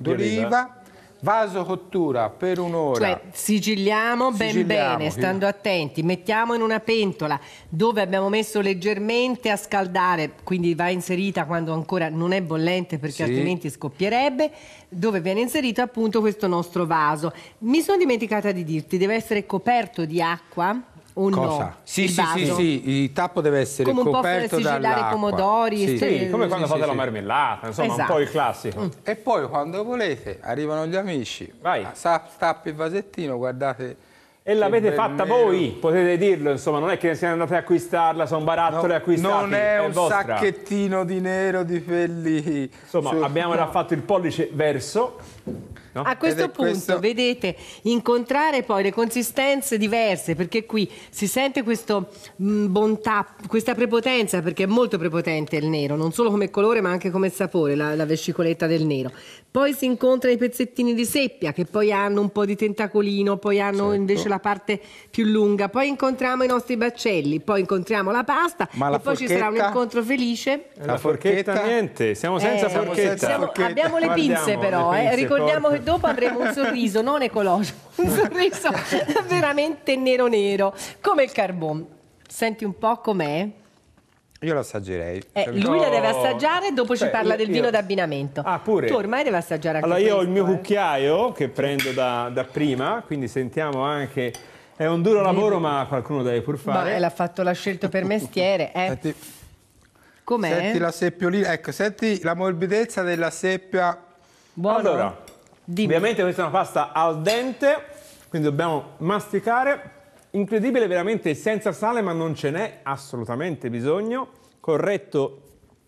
d'oliva vaso cottura per un'ora. Cioè, sigilliamo ben bene, stando attenti. Mettiamo in una pentola dove abbiamo messo leggermente a scaldare, quindi va inserita quando ancora non è bollente perché sì. altrimenti scoppierebbe, dove viene inserito appunto questo nostro vaso. Mi sono dimenticata di dirti, deve essere coperto di acqua o Cosa? no? Sì, sì, sì, sì, il tappo deve essere come coperto da Come un po' i pomodori. Sì, sì, come quando fate la marmellata, insomma, esatto. un po' il classico. Mm. E poi quando volete arrivano gli amici, Vai. Ah, tappi il vasettino, guardate... E l'avete fatta voi, potete dirlo, insomma, non è che siete andati a acquistarla, sono barattole no, acquistate. Non è, è un vostra. sacchettino di nero di quelli... Insomma, Su... abbiamo raffatto il pollice verso No? A questo punto, questo... vedete, incontrare poi le consistenze diverse, perché qui si sente questo, mh, mm, bontà, questa prepotenza, perché è molto prepotente il nero, non solo come colore ma anche come sapore, la, la vescicoletta del nero. Poi si incontrano i pezzettini di seppia, che poi hanno un po' di tentacolino, poi hanno certo. invece la parte più lunga, poi incontriamo i nostri baccelli, poi incontriamo la pasta ma e poi ci sarà un incontro felice. La, forchetta, niente, siamo eh, senza eh, forchetta. Siamo, abbiamo le pinze Guardiamo, però, le eh. pinze, eh. ricordiamo che dopo avremo un sorriso non ecologico, un sorriso veramente nero nero, come il carbon. Senti un po' com'è? Io lo assaggerei. Eh, lui no. la deve assaggiare e dopo cioè, ci parla del io... vino d'abbinamento. Ah, pure. Tu ormai devi assaggiare anche Allora, io questo, ho il mio eh. cucchiaio che prendo da, da prima, quindi sentiamo anche... È un duro lavoro, ma qualcuno deve pur fare. Beh, l'ha fatto, l'ha scelto per mestiere. Eh. Senti, Com'è? Senti la seppiolina, ecco, senti la morbidezza della seppia. Buono. Allora, Dimmi. Ovviamente questa è una pasta al dente, quindi dobbiamo masticare. Incredibile veramente, senza sale, ma non ce n'è assolutamente bisogno. Corretto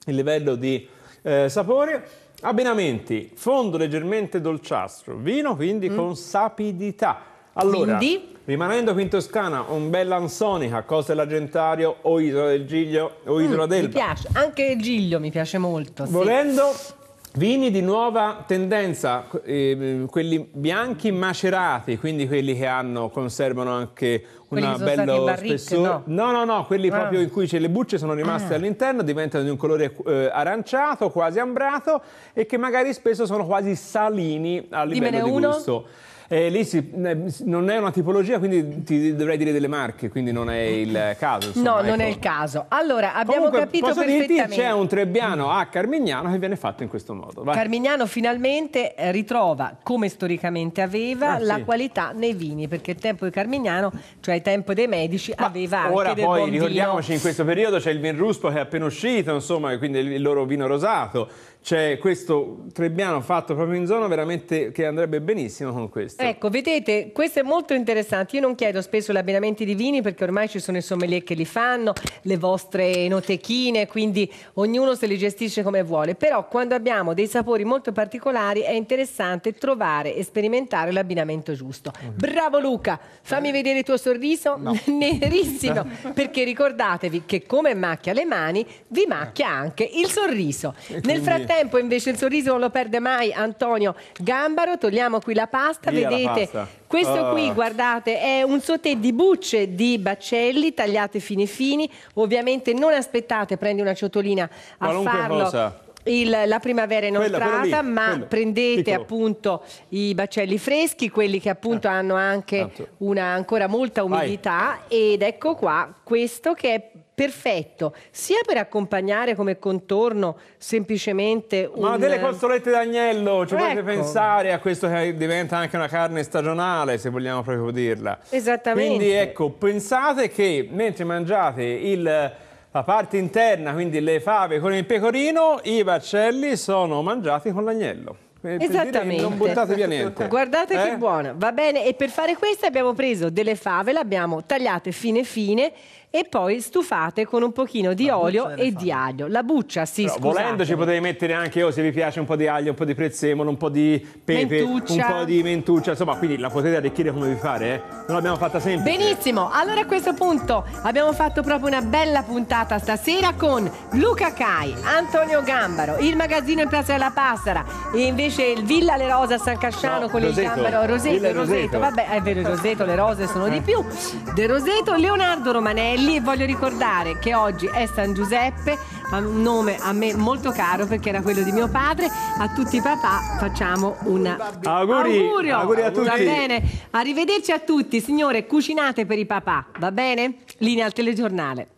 il livello di eh, sapore. Abbinamenti, fondo leggermente dolciastro, vino quindi mm. con sapidità. Allora, quindi? rimanendo qui in Toscana, un bel Ansonica, Cosa dell'Argentario o Isola del Giglio o Isola mm, del. Mi piace, anche il Giglio mi piace molto. Volendo, sì. Vini di nuova tendenza, eh, quelli bianchi macerati, quindi quelli che hanno, conservano anche una bella spessore. No. no, no, no, quelli ah. proprio in cui le bucce sono rimaste ah. all'interno, diventano di un colore eh, aranciato, quasi ambrato e che magari spesso sono quasi salini a livello Dimene di uno. gusto. Eh, lì si, non è una tipologia, quindi ti dovrei dire delle marche, quindi non è il caso. Insomma, no, ecco. non è ecco. il caso. Allora, abbiamo Comunque, capito posso perfettamente. Dirti, c'è un trebbiano a Carmignano che viene fatto in questo modo. Vai. Carmignano finalmente eh, ritrova, come storicamente aveva, ah, la sì. qualità nei vini, perché il tempo di Carmignano, cioè il tempo dei medici, Ma aveva ora anche poi, del buon ricordiamoci, vino. in questo periodo c'è il vin ruspo che è appena uscito, insomma, quindi il loro vino rosato c'è questo Trebbiano fatto proprio in zona veramente che andrebbe benissimo con questo. Ecco, vedete, questo è molto interessante. Io non chiedo spesso gli abbinamenti di vini perché ormai ci sono i sommelier che li fanno, le vostre notechine, quindi ognuno se li gestisce come vuole. Però quando abbiamo dei sapori molto particolari è interessante trovare e sperimentare l'abbinamento giusto. Bravo Luca, fammi eh. vedere il tuo sorriso no. nerissimo, perché ricordatevi che come macchia le mani vi macchia anche il sorriso. Nel frattempo tempo invece il sorriso non lo perde mai Antonio Gambaro. Togliamo qui la pasta, Via vedete. La pasta. Questo uh. qui, ah. guardate, è un sauté di bucce di baccelli tagliate fine fini. Ovviamente non aspettate, prendi una ciotolina a Qualunque farlo. Cosa. Il, la primavera inoltrata, ma quella, prendete piccolo. appunto i baccelli freschi, quelli che appunto eh, hanno anche una, ancora molta umidità. Vai. Ed ecco qua questo che è perfetto, sia per accompagnare come contorno semplicemente un... Ma delle costolette d'agnello, ci cioè ecco. potete pensare a questo che diventa anche una carne stagionale, se vogliamo proprio dirla. Esattamente. Quindi ecco, pensate che mentre mangiate il la parte interna, quindi le fave con il pecorino, i baccelli sono mangiati con l'agnello. Esattamente. Non buttate via niente. Guardate eh? che buona. Va bene, e per fare questo abbiamo preso delle fave, le abbiamo tagliate fine fine e poi stufate con un pochino di la olio e di aglio. La buccia, sì, Però, scusate. Volendo ci potete mettere anche, oh, se vi piace, un po' di aglio, un po' di prezzemolo, un po' di pepe, mentuccia. un po' di mentuccia, insomma, quindi la potete arricchire come vi pare, eh? Non l'abbiamo fatta sempre. Benissimo, allora a questo punto abbiamo fatto proprio una bella puntata stasera con Luca Cai, Antonio Gambaro, il magazzino in Piazza della Passara e invece il Villa Le Rosa a San Casciano no, con Roseto. il Gambaro Roseto, Roseto, Roseto, vabbè, è vero, il Roseto, le rose sono di più. De Roseto, Leonardo Romanelli lì voglio ricordare che oggi è San Giuseppe, un nome a me molto caro perché era quello di mio padre. A tutti i papà facciamo un auguri, augurio. auguri a tutti. Va bene, arrivederci a tutti, signore, cucinate per i papà, va bene? Linea al telegiornale.